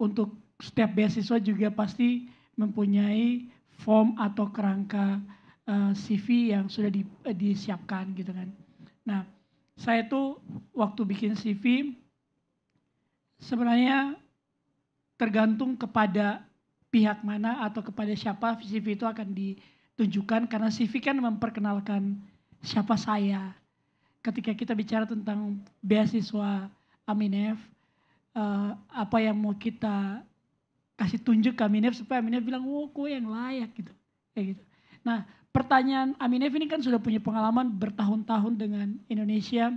untuk setiap beasiswa juga pasti mempunyai form atau kerangka uh, eh, CV yang sudah di, uh, disiapkan gitu kan. Nah, saya tuh waktu bikin CV sebenarnya tergantung kepada pihak mana atau kepada siapa CV itu akan ditunjukkan karena CV kan memperkenalkan siapa saya. Ketika kita bicara tentang beasiswa Aminef, uh, apa yang mau kita kasih tunjuk ke Aminef supaya Aminef bilang, wow oh, kue yang layak gitu. Kayak gitu. Nah pertanyaan Amin ini kan sudah punya pengalaman bertahun-tahun dengan Indonesia,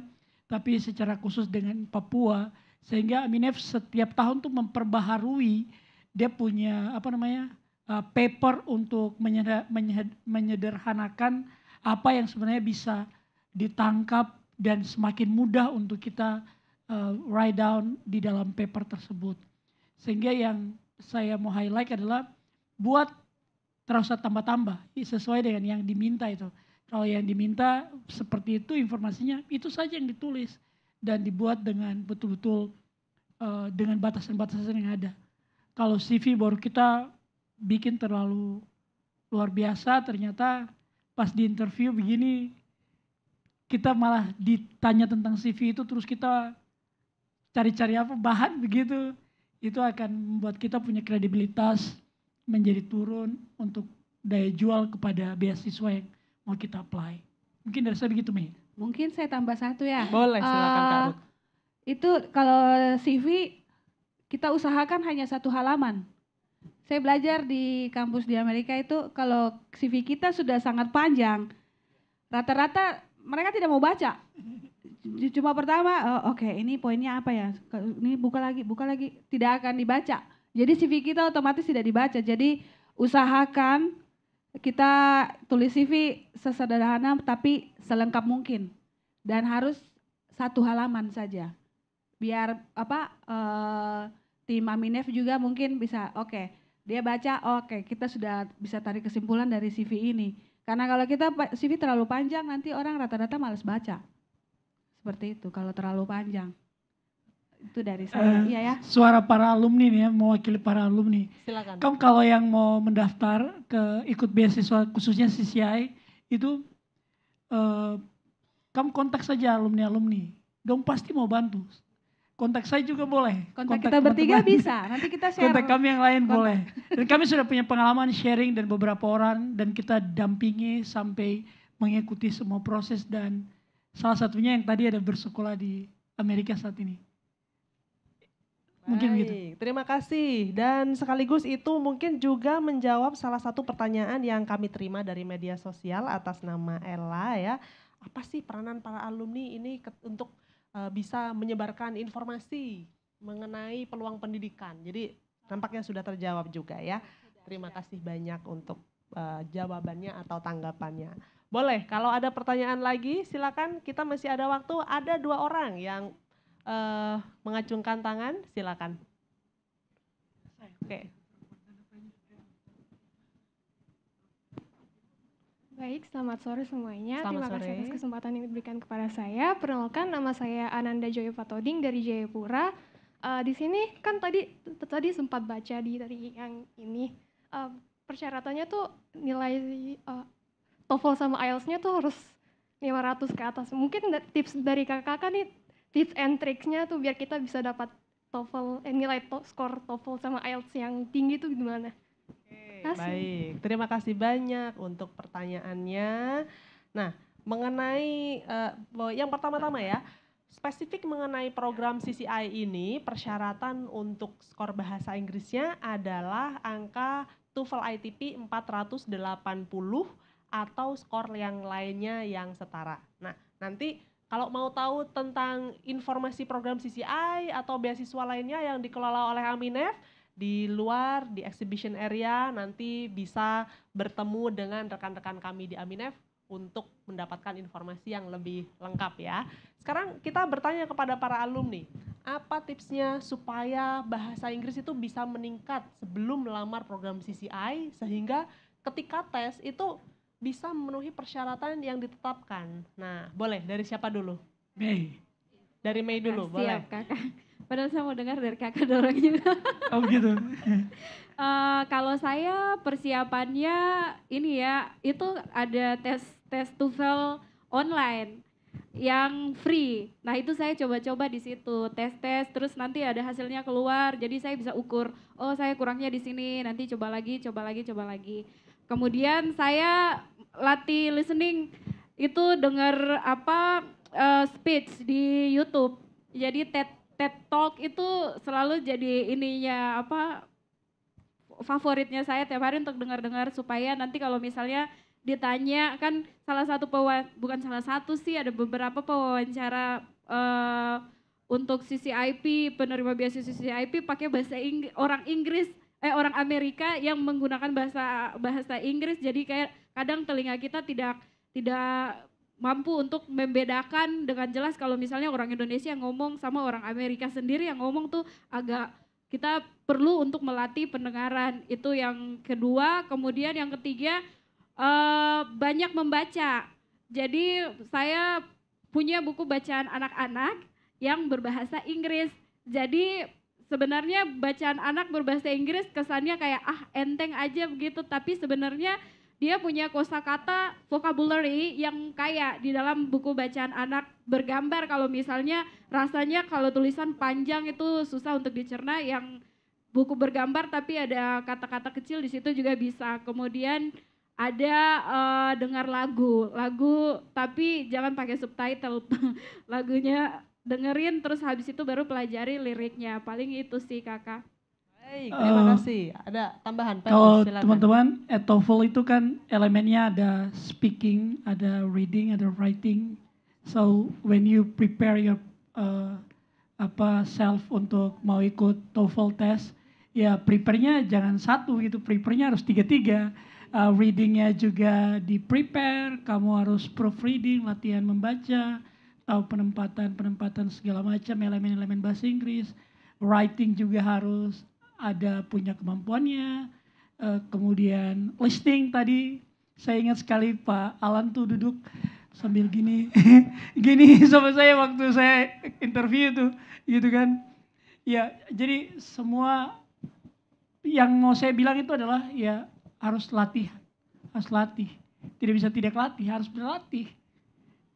tapi secara khusus dengan Papua, sehingga Amin setiap tahun tuh memperbaharui dia punya apa namanya uh, paper untuk menyederhanakan apa yang sebenarnya bisa ditangkap dan semakin mudah untuk kita uh, write down di dalam paper tersebut. Sehingga yang saya mau highlight adalah buat terasa tambah-tambah, sesuai dengan yang diminta itu. Kalau yang diminta seperti itu informasinya, itu saja yang ditulis dan dibuat dengan betul-betul uh, dengan batasan-batasan yang ada. Kalau CV baru kita bikin terlalu luar biasa, ternyata pas di interview begini kita malah ditanya tentang CV itu terus kita cari-cari apa bahan begitu itu akan membuat kita punya kredibilitas menjadi turun untuk daya jual kepada beasiswa yang mau kita apply. Mungkin dari saya begitu, Mei. Mungkin saya tambah satu ya. Boleh, silakan uh, Kak eh, Ruth. Itu kalau CV kita usahakan hanya satu halaman. Saya belajar di kampus di Amerika itu kalau CV kita sudah sangat panjang, rata-rata mereka tidak mau baca. Cuma pertama, oh, oke okay, ini poinnya apa ya? Ini buka lagi, buka lagi, tidak akan dibaca jadi CV kita otomatis tidak dibaca. Jadi usahakan kita tulis CV sesederhana tapi selengkap mungkin dan harus satu halaman saja. Biar apa eh, tim Aminef juga mungkin bisa oke. Okay, dia baca oke okay, kita sudah bisa tarik kesimpulan dari CV ini. Karena kalau kita CV terlalu panjang nanti orang rata-rata males baca. Seperti itu kalau terlalu panjang. Itu dari eh, saya, uh, iya ya. Suara para alumni nih ya, mewakili para alumni. Silakan. Kamu kalau yang mau mendaftar ke ikut beasiswa khususnya CCI itu uh, kamu kontak saja alumni-alumni. Dong pasti mau bantu. Kontak saya juga boleh. Kontak, kontak kita bertiga teman. bisa. Nanti kita share. Kontak kami yang lain kontak. boleh. Dan kami sudah punya pengalaman sharing dan beberapa orang dan kita dampingi sampai mengikuti semua proses dan salah satunya yang tadi ada bersekolah di Amerika saat ini. Mungkin Hai. begitu. Terima kasih dan sekaligus itu mungkin juga menjawab salah satu pertanyaan yang kami terima dari media sosial atas nama Ella ya. Apa sih peranan para alumni ini ke, untuk uh, bisa menyebarkan informasi mengenai peluang pendidikan. Jadi nampaknya sudah terjawab juga ya. Terima kasih banyak untuk uh, jawabannya atau tanggapannya. Boleh, kalau ada pertanyaan lagi silakan kita masih ada waktu. Ada dua orang yang uh, mengacungkan tangan, silakan. Oke. Baik, selamat sore semuanya. Selamat Terima sore. kasih atas kesempatan yang diberikan kepada saya. Perkenalkan, nama saya Ananda Joyo Patoding dari Jayapura. Uh, di sini kan tadi tadi sempat baca di dari yang ini uh, persyaratannya tuh nilai uh, TOEFL sama IELTS-nya tuh harus 500 ke atas. Mungkin tips dari kakak kan nih tips and tricks-nya tuh biar kita bisa dapat TOEFL eh, nilai to skor TOEFL sama IELTS yang tinggi tuh gimana? Oke, baik. Terima kasih banyak untuk pertanyaannya. Nah, mengenai uh, yang pertama-tama ya, spesifik mengenai program CCI ini persyaratan untuk skor bahasa Inggrisnya adalah angka TOEFL ITP 480 atau skor yang lainnya yang setara. Nah, nanti kalau mau tahu tentang informasi program CCI atau beasiswa lainnya yang dikelola oleh Aminef di luar di exhibition area nanti bisa bertemu dengan rekan-rekan kami di Aminef untuk mendapatkan informasi yang lebih lengkap ya. Sekarang kita bertanya kepada para alumni, apa tipsnya supaya bahasa Inggris itu bisa meningkat sebelum melamar program CCI sehingga ketika tes itu bisa memenuhi persyaratan yang ditetapkan. Nah, boleh dari siapa dulu? Mei. Dari Mei dulu, nah, boleh. Siap, Kakak. Padahal saya mau dengar dari Kakak dorong juga. Oh, gitu. uh, kalau saya persiapannya ini ya, itu ada tes tes TOEFL online yang free. Nah itu saya coba-coba di situ, tes-tes, terus nanti ada hasilnya keluar. Jadi saya bisa ukur, oh saya kurangnya di sini, nanti coba lagi, coba lagi, coba lagi. Kemudian saya latih listening itu dengar apa uh, speech di YouTube. Jadi TED TED Talk itu selalu jadi ininya apa favoritnya saya tiap hari untuk dengar-dengar supaya nanti kalau misalnya ditanya kan salah satu bukan salah satu sih ada beberapa pewawancara uh, untuk CCIP penerima beasiswa CCIP pakai bahasa Inggris, orang Inggris eh orang Amerika yang menggunakan bahasa bahasa Inggris jadi kayak kadang telinga kita tidak tidak mampu untuk membedakan dengan jelas kalau misalnya orang Indonesia yang ngomong sama orang Amerika sendiri yang ngomong tuh agak kita perlu untuk melatih pendengaran itu yang kedua kemudian yang ketiga eh, banyak membaca jadi saya punya buku bacaan anak-anak yang berbahasa Inggris jadi sebenarnya bacaan anak berbahasa Inggris kesannya kayak ah enteng aja begitu tapi sebenarnya dia punya kosakata vocabulary yang kaya di dalam buku bacaan anak bergambar kalau misalnya rasanya kalau tulisan panjang itu susah untuk dicerna yang buku bergambar tapi ada kata-kata kecil di situ juga bisa kemudian ada uh, dengar lagu lagu tapi jangan pakai subtitle lagunya dengerin terus habis itu baru pelajari liriknya paling itu sih kakak Baik, eh, terima uh, kasih. Ada tambahan, Pak. Kalau teman-teman, at TOEFL itu kan elemennya ada speaking, ada reading, ada writing. So, when you prepare your uh, apa self untuk mau ikut TOEFL test, ya prepare-nya jangan satu gitu, prepare-nya harus tiga-tiga. Uh, readingnya juga di prepare, kamu harus proofreading, latihan membaca, tahu penempatan penempatan segala macam elemen-elemen bahasa Inggris, writing juga harus ada punya kemampuannya, uh, kemudian listing tadi saya ingat sekali Pak Alan tuh duduk sambil gini, gini sama saya waktu saya interview tuh, gitu kan. Ya, jadi semua yang mau saya bilang itu adalah ya harus latih, harus latih. Tidak bisa tidak latih, harus berlatih.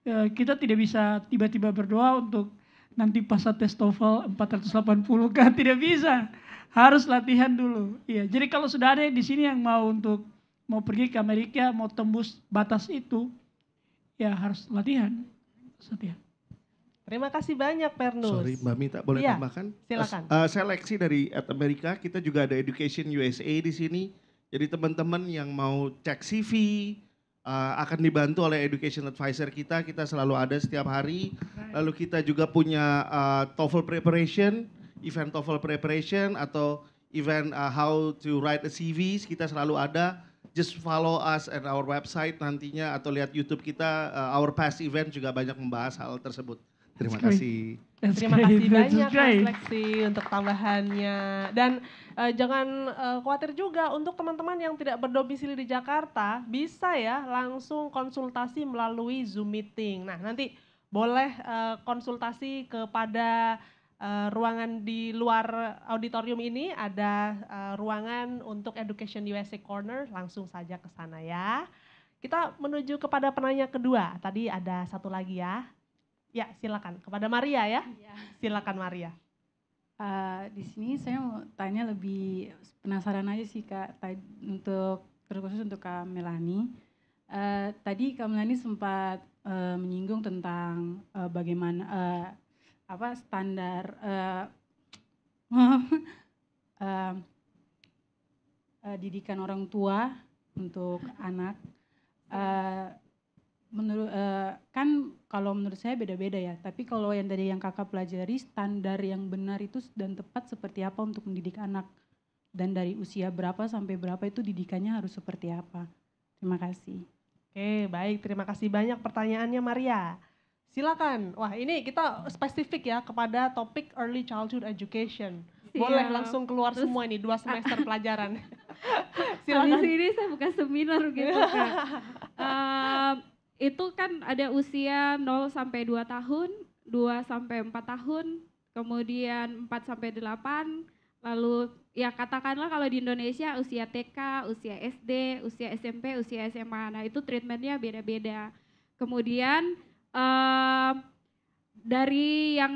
E, kita tidak bisa tiba-tiba berdoa untuk nanti pas tes TOEFL 480 kan tidak bisa harus latihan dulu. Iya. Jadi kalau sudah ada di sini yang mau untuk mau pergi ke Amerika, mau tembus batas itu, ya harus latihan. Setia. Terima kasih banyak Pernus. Sorry Mbak Mita, boleh ya, tambahkan? Silakan. Uh, seleksi dari At America, kita juga ada Education USA di sini. Jadi teman-teman yang mau cek CV uh, eh, akan dibantu oleh Education Advisor kita. Kita selalu ada setiap hari. Lalu kita juga punya uh, TOEFL preparation event TOEFL preparation atau event uh, how to write a CV kita selalu ada. Just follow us at our website nantinya atau lihat YouTube kita uh, our past event juga banyak membahas hal tersebut. Terima kasih. That's Terima kasih That's banyak refleksi untuk tambahannya dan uh, jangan uh, khawatir juga untuk teman-teman yang tidak berdomisili di Jakarta bisa ya langsung konsultasi melalui Zoom meeting. Nah nanti boleh uh, konsultasi kepada uh, ruangan di luar auditorium ini ada uh, ruangan untuk Education USA Corner, langsung saja ke sana ya. Kita menuju kepada penanya kedua. Tadi ada satu lagi ya. Ya, silakan kepada Maria ya. ya. Silakan Maria. Uh, di sini saya mau tanya lebih penasaran aja sih kak untuk terkhusus untuk kak Melani. Uh, tadi kak Melani sempat uh, menyinggung tentang uh, bagaimana uh, apa standar uh, uh, uh, didikan orang tua untuk anak uh, menurut uh, kan kalau menurut saya beda-beda ya tapi kalau yang dari yang kakak pelajari standar yang benar itu dan tepat seperti apa untuk mendidik anak dan dari usia berapa sampai berapa itu didikannya harus seperti apa terima kasih oke baik terima kasih banyak pertanyaannya Maria Silakan. Wah, ini kita spesifik ya kepada topik early childhood education. Boleh langsung keluar Terus, semua ini dua semester pelajaran. Silakan. Di sini saya buka seminar gitu kan. uh, itu kan ada usia 0 sampai 2 tahun, 2 sampai 4 tahun, kemudian 4 sampai 8, lalu ya katakanlah kalau di Indonesia usia TK, usia SD, usia SMP, usia SMA. Nah itu treatmentnya beda-beda. Kemudian dari yang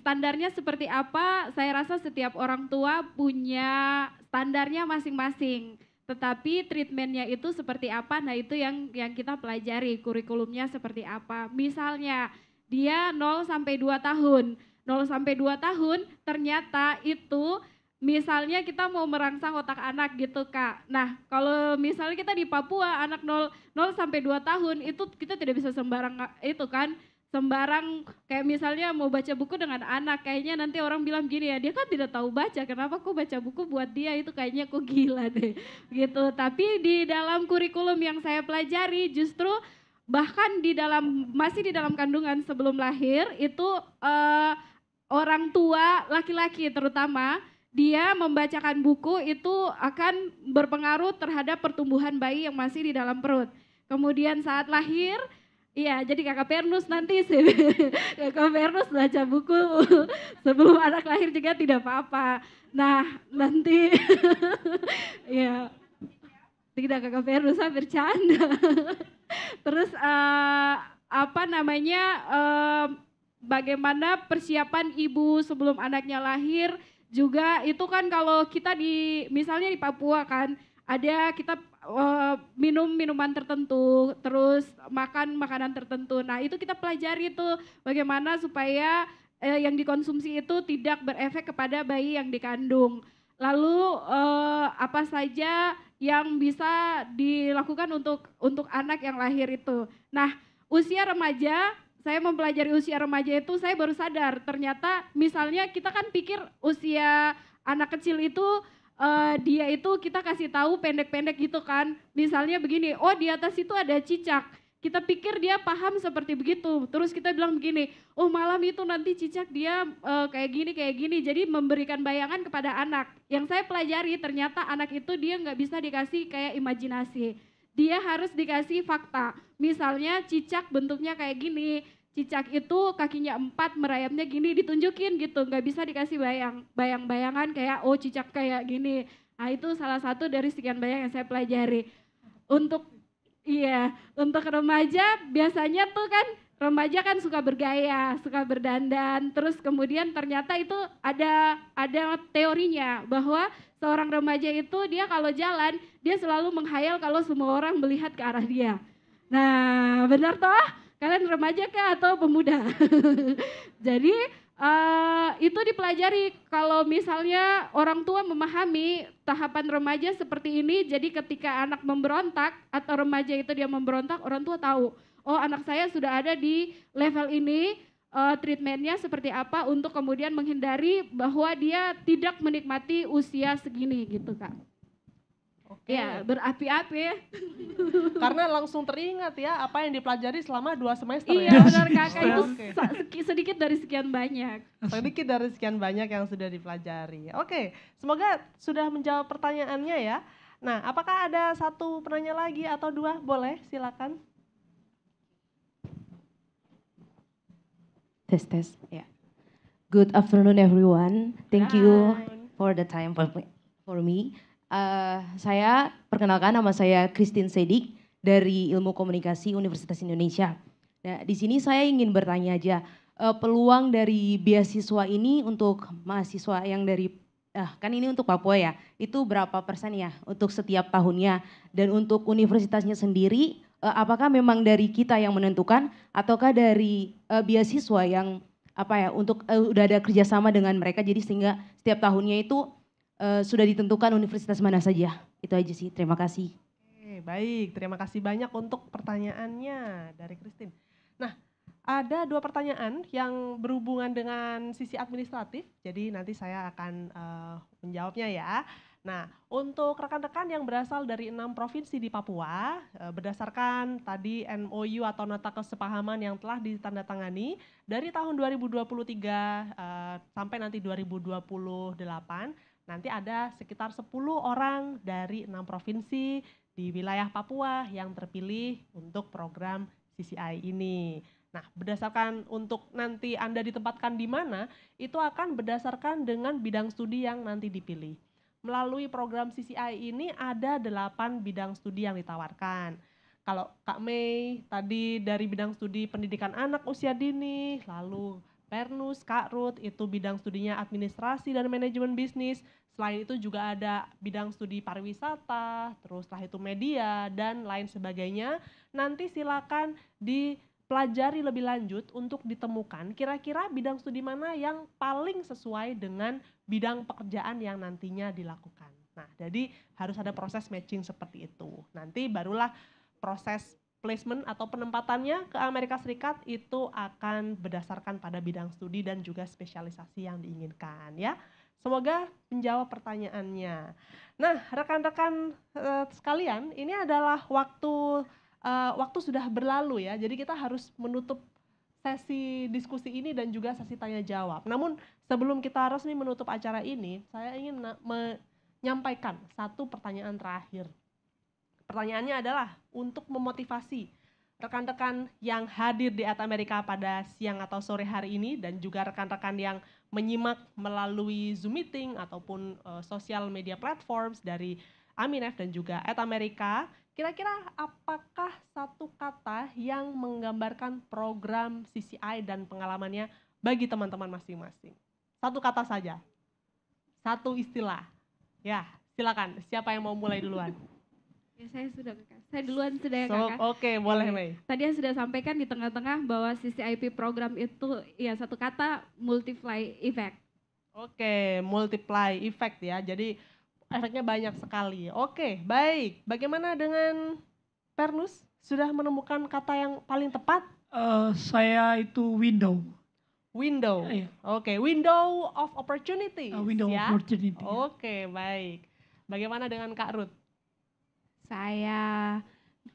standarnya seperti apa, saya rasa setiap orang tua punya standarnya masing-masing. Tetapi treatmentnya itu seperti apa, nah itu yang yang kita pelajari, kurikulumnya seperti apa. Misalnya dia 0 sampai 2 tahun, 0 sampai 2 tahun ternyata itu misalnya kita mau merangsang otak anak gitu kak. Nah kalau misalnya kita di Papua anak 0, 0 sampai 2 tahun itu kita tidak bisa sembarang itu kan sembarang kayak misalnya mau baca buku dengan anak kayaknya nanti orang bilang gini ya dia kan tidak tahu baca kenapa aku baca buku buat dia itu kayaknya aku gila deh gitu tapi di dalam kurikulum yang saya pelajari justru bahkan di dalam masih di dalam kandungan sebelum lahir itu uh, orang tua laki-laki terutama dia membacakan buku itu akan berpengaruh terhadap pertumbuhan bayi yang masih di dalam perut. Kemudian saat lahir, iya jadi kakak Pernus nanti sih, kakak Pernus baca buku sebelum anak lahir juga tidak apa-apa. Nah nanti, ya tidak kakak Pernus saya bercanda. Terus uh, apa namanya, uh, bagaimana persiapan ibu sebelum anaknya lahir, juga itu kan kalau kita di misalnya di Papua kan ada kita uh, minum minuman tertentu, terus makan makanan tertentu. Nah, itu kita pelajari itu bagaimana supaya uh, yang dikonsumsi itu tidak berefek kepada bayi yang dikandung. Lalu uh, apa saja yang bisa dilakukan untuk untuk anak yang lahir itu. Nah, usia remaja saya mempelajari usia remaja itu saya baru sadar ternyata misalnya kita kan pikir usia anak kecil itu uh, dia itu kita kasih tahu pendek-pendek gitu kan. Misalnya begini, oh di atas itu ada cicak. Kita pikir dia paham seperti begitu. Terus kita bilang begini, oh malam itu nanti cicak dia uh, kayak gini kayak gini. Jadi memberikan bayangan kepada anak. Yang saya pelajari ternyata anak itu dia nggak bisa dikasih kayak imajinasi dia harus dikasih fakta. Misalnya cicak bentuknya kayak gini, cicak itu kakinya empat merayapnya gini ditunjukin gitu nggak bisa dikasih bayang bayang bayangan kayak oh cicak kayak gini nah itu salah satu dari sekian banyak yang saya pelajari untuk iya untuk remaja biasanya tuh kan remaja kan suka bergaya suka berdandan terus kemudian ternyata itu ada ada teorinya bahwa seorang remaja itu dia kalau jalan dia selalu menghayal kalau semua orang melihat ke arah dia nah benar toh Kalian remaja kah atau pemuda? Jadi uh, itu dipelajari kalau misalnya orang tua memahami tahapan remaja seperti ini jadi ketika anak memberontak atau remaja itu dia memberontak orang tua tahu oh anak saya sudah ada di level ini uh, treatmentnya seperti apa untuk kemudian menghindari bahwa dia tidak menikmati usia segini gitu kak. Oke. Ya, berapi-api ya. Karena langsung teringat ya apa yang dipelajari selama dua semester iya, ya. Iya benar kakak itu okay. sedikit dari sekian banyak. Sedikit dari sekian banyak yang sudah dipelajari. Oke, semoga sudah menjawab pertanyaannya ya. Nah, apakah ada satu penanya lagi atau dua? Boleh, silakan. Tes tes, ya. Good afternoon everyone. Thank Hi. you for the time for, for me. Uh, saya perkenalkan nama saya Christine Sedik dari Ilmu Komunikasi Universitas Indonesia. Nah, di sini saya ingin bertanya aja uh, peluang dari beasiswa ini untuk mahasiswa yang dari uh, kan ini untuk Papua ya, itu berapa persen ya untuk setiap tahunnya dan untuk universitasnya sendiri uh, apakah memang dari kita yang menentukan ataukah dari uh, beasiswa yang apa ya untuk uh, udah ada kerjasama dengan mereka jadi sehingga setiap tahunnya itu uh, sudah ditentukan universitas mana saja. Itu aja sih. Terima kasih. Oke, baik, terima kasih banyak untuk pertanyaannya dari Christine. Nah, ada dua pertanyaan yang berhubungan dengan sisi administratif. Jadi nanti saya akan uh, menjawabnya ya. Nah, untuk rekan-rekan yang berasal dari enam provinsi di Papua, eh, berdasarkan tadi MOU atau nota kesepahaman yang telah ditandatangani dari tahun 2023 sampai nanti 2028, Nanti ada sekitar 10 orang dari enam provinsi di wilayah Papua yang terpilih untuk program CCI ini. Nah, berdasarkan untuk nanti Anda ditempatkan di mana, itu akan berdasarkan dengan bidang studi yang nanti dipilih. Melalui program CCI ini ada delapan bidang studi yang ditawarkan. Kalau Kak Mei tadi dari bidang studi pendidikan anak usia dini, lalu ernus, Kak Ruth, itu bidang studinya administrasi dan manajemen bisnis. Selain itu juga ada bidang studi pariwisata, terus setelah itu media, dan lain sebagainya. Nanti silakan dipelajari lebih lanjut untuk ditemukan kira-kira bidang studi mana yang paling sesuai dengan bidang pekerjaan yang nantinya dilakukan. Nah, jadi harus ada proses matching seperti itu. Nanti barulah proses placement atau penempatannya ke Amerika Serikat itu akan berdasarkan pada bidang studi dan juga spesialisasi yang diinginkan ya. Semoga menjawab pertanyaannya. Nah, rekan-rekan uh, sekalian, ini adalah waktu uh, waktu sudah berlalu ya. Jadi kita harus menutup sesi diskusi ini dan juga sesi tanya jawab. Namun sebelum kita resmi menutup acara ini, saya ingin menyampaikan satu pertanyaan terakhir pertanyaannya adalah untuk memotivasi rekan-rekan yang hadir di At Amerika pada siang atau sore hari ini dan juga rekan-rekan yang menyimak melalui Zoom meeting ataupun uh, eh, sosial media platforms dari Aminef dan juga At Amerika. Kira-kira apakah satu kata yang menggambarkan program CCI dan pengalamannya bagi teman-teman masing-masing? Satu kata saja. Satu istilah. Ya, silakan. Siapa yang mau mulai duluan? Ya, saya sudah kakak. Saya duluan sudah ya so, Oke, okay, boleh Mei. Tadi yang sudah sampaikan di tengah-tengah bahwa CCIP program itu ya satu kata multiply effect. Oke, okay, multiply effect ya. Jadi efeknya banyak sekali. Oke, okay, baik. Bagaimana dengan Pernus? Sudah menemukan kata yang paling tepat? Uh, saya itu window. Window. Ya, ya. Oke, okay, window of opportunity. Uh, ah, window ya? opportunity. Oke, okay, baik. Bagaimana dengan Kak Ruth? Saya.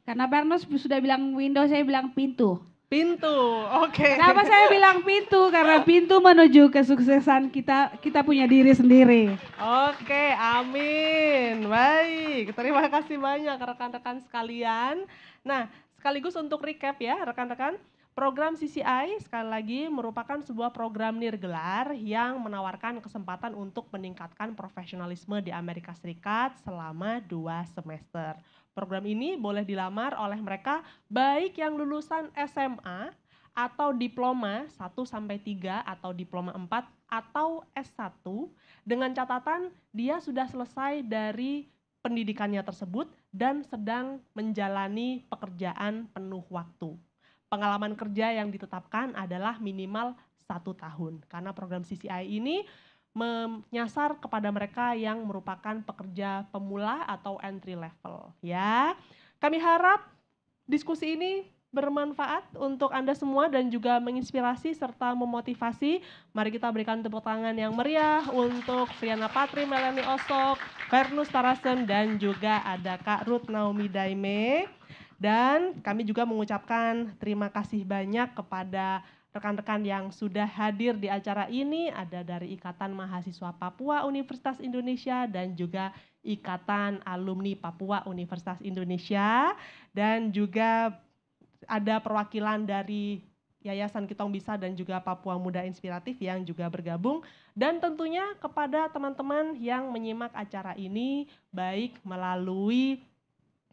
Karena Bernos sudah bilang window, saya bilang pintu. Pintu, oke. Okay. Kenapa saya bilang pintu? Karena pintu menuju kesuksesan kita, kita punya diri sendiri. Oke, okay, amin. Baik, terima kasih banyak rekan-rekan sekalian. Nah, sekaligus untuk recap ya rekan-rekan. Program CCI sekali lagi merupakan sebuah program nirgelar yang menawarkan kesempatan untuk meningkatkan profesionalisme di Amerika Serikat selama dua semester. Program ini boleh dilamar oleh mereka baik yang lulusan SMA atau diploma 1 sampai 3 atau diploma 4 atau S1 dengan catatan dia sudah selesai dari pendidikannya tersebut dan sedang menjalani pekerjaan penuh waktu pengalaman kerja yang ditetapkan adalah minimal satu tahun. Karena program CCI ini menyasar kepada mereka yang merupakan pekerja pemula atau entry level. Ya, kami harap diskusi ini bermanfaat untuk Anda semua dan juga menginspirasi serta memotivasi. Mari kita berikan tepuk tangan yang meriah untuk Friana Patri, Melanie Osok, Vernus Tarasen, dan juga ada Kak Ruth Naomi Daime. Dan kami juga mengucapkan terima kasih banyak kepada rekan-rekan yang sudah hadir di acara ini ada dari Ikatan Mahasiswa Papua Universitas Indonesia dan juga Ikatan Alumni Papua Universitas Indonesia dan juga ada perwakilan dari Yayasan Kitong Bisa dan juga Papua Muda Inspiratif yang juga bergabung dan tentunya kepada teman-teman yang menyimak acara ini baik melalui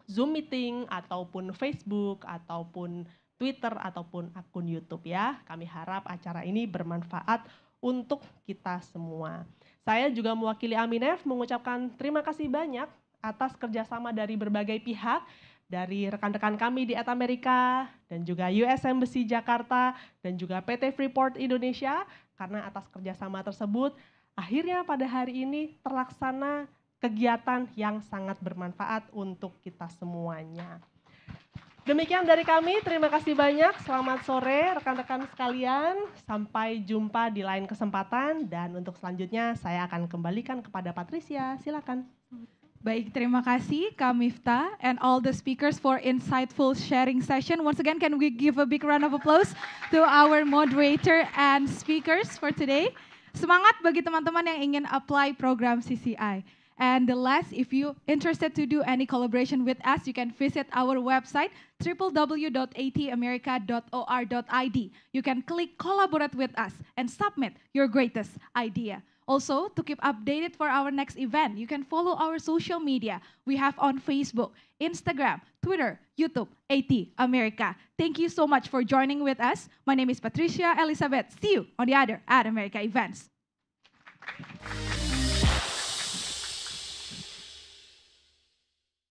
Zoom meeting ataupun Facebook ataupun Twitter ataupun akun YouTube ya. Kami harap acara ini bermanfaat untuk kita semua. Saya juga mewakili Aminef mengucapkan terima kasih banyak atas kerjasama dari berbagai pihak, dari rekan-rekan kami di At Amerika, dan juga US Embassy Jakarta, dan juga PT Freeport Indonesia, karena atas kerjasama tersebut, akhirnya pada hari ini terlaksana kegiatan yang sangat bermanfaat untuk kita semuanya. Demikian dari kami, terima kasih banyak. Selamat sore rekan-rekan sekalian. Sampai jumpa di lain kesempatan dan untuk selanjutnya saya akan kembalikan kepada Patricia. Silakan. Baik, terima kasih Kak Mifta and all the speakers for insightful sharing session. Once again, can we give a big round of applause to our moderator and speakers for today? Semangat bagi teman-teman yang ingin apply program CCI. And the last, if you're interested to do any collaboration with us, you can visit our website, www.atamerica.or.id. You can click collaborate with us and submit your greatest idea. Also, to keep updated for our next event, you can follow our social media. We have on Facebook, Instagram, Twitter, YouTube, AT America. Thank you so much for joining with us. My name is Patricia Elizabeth. See you on the other At America events.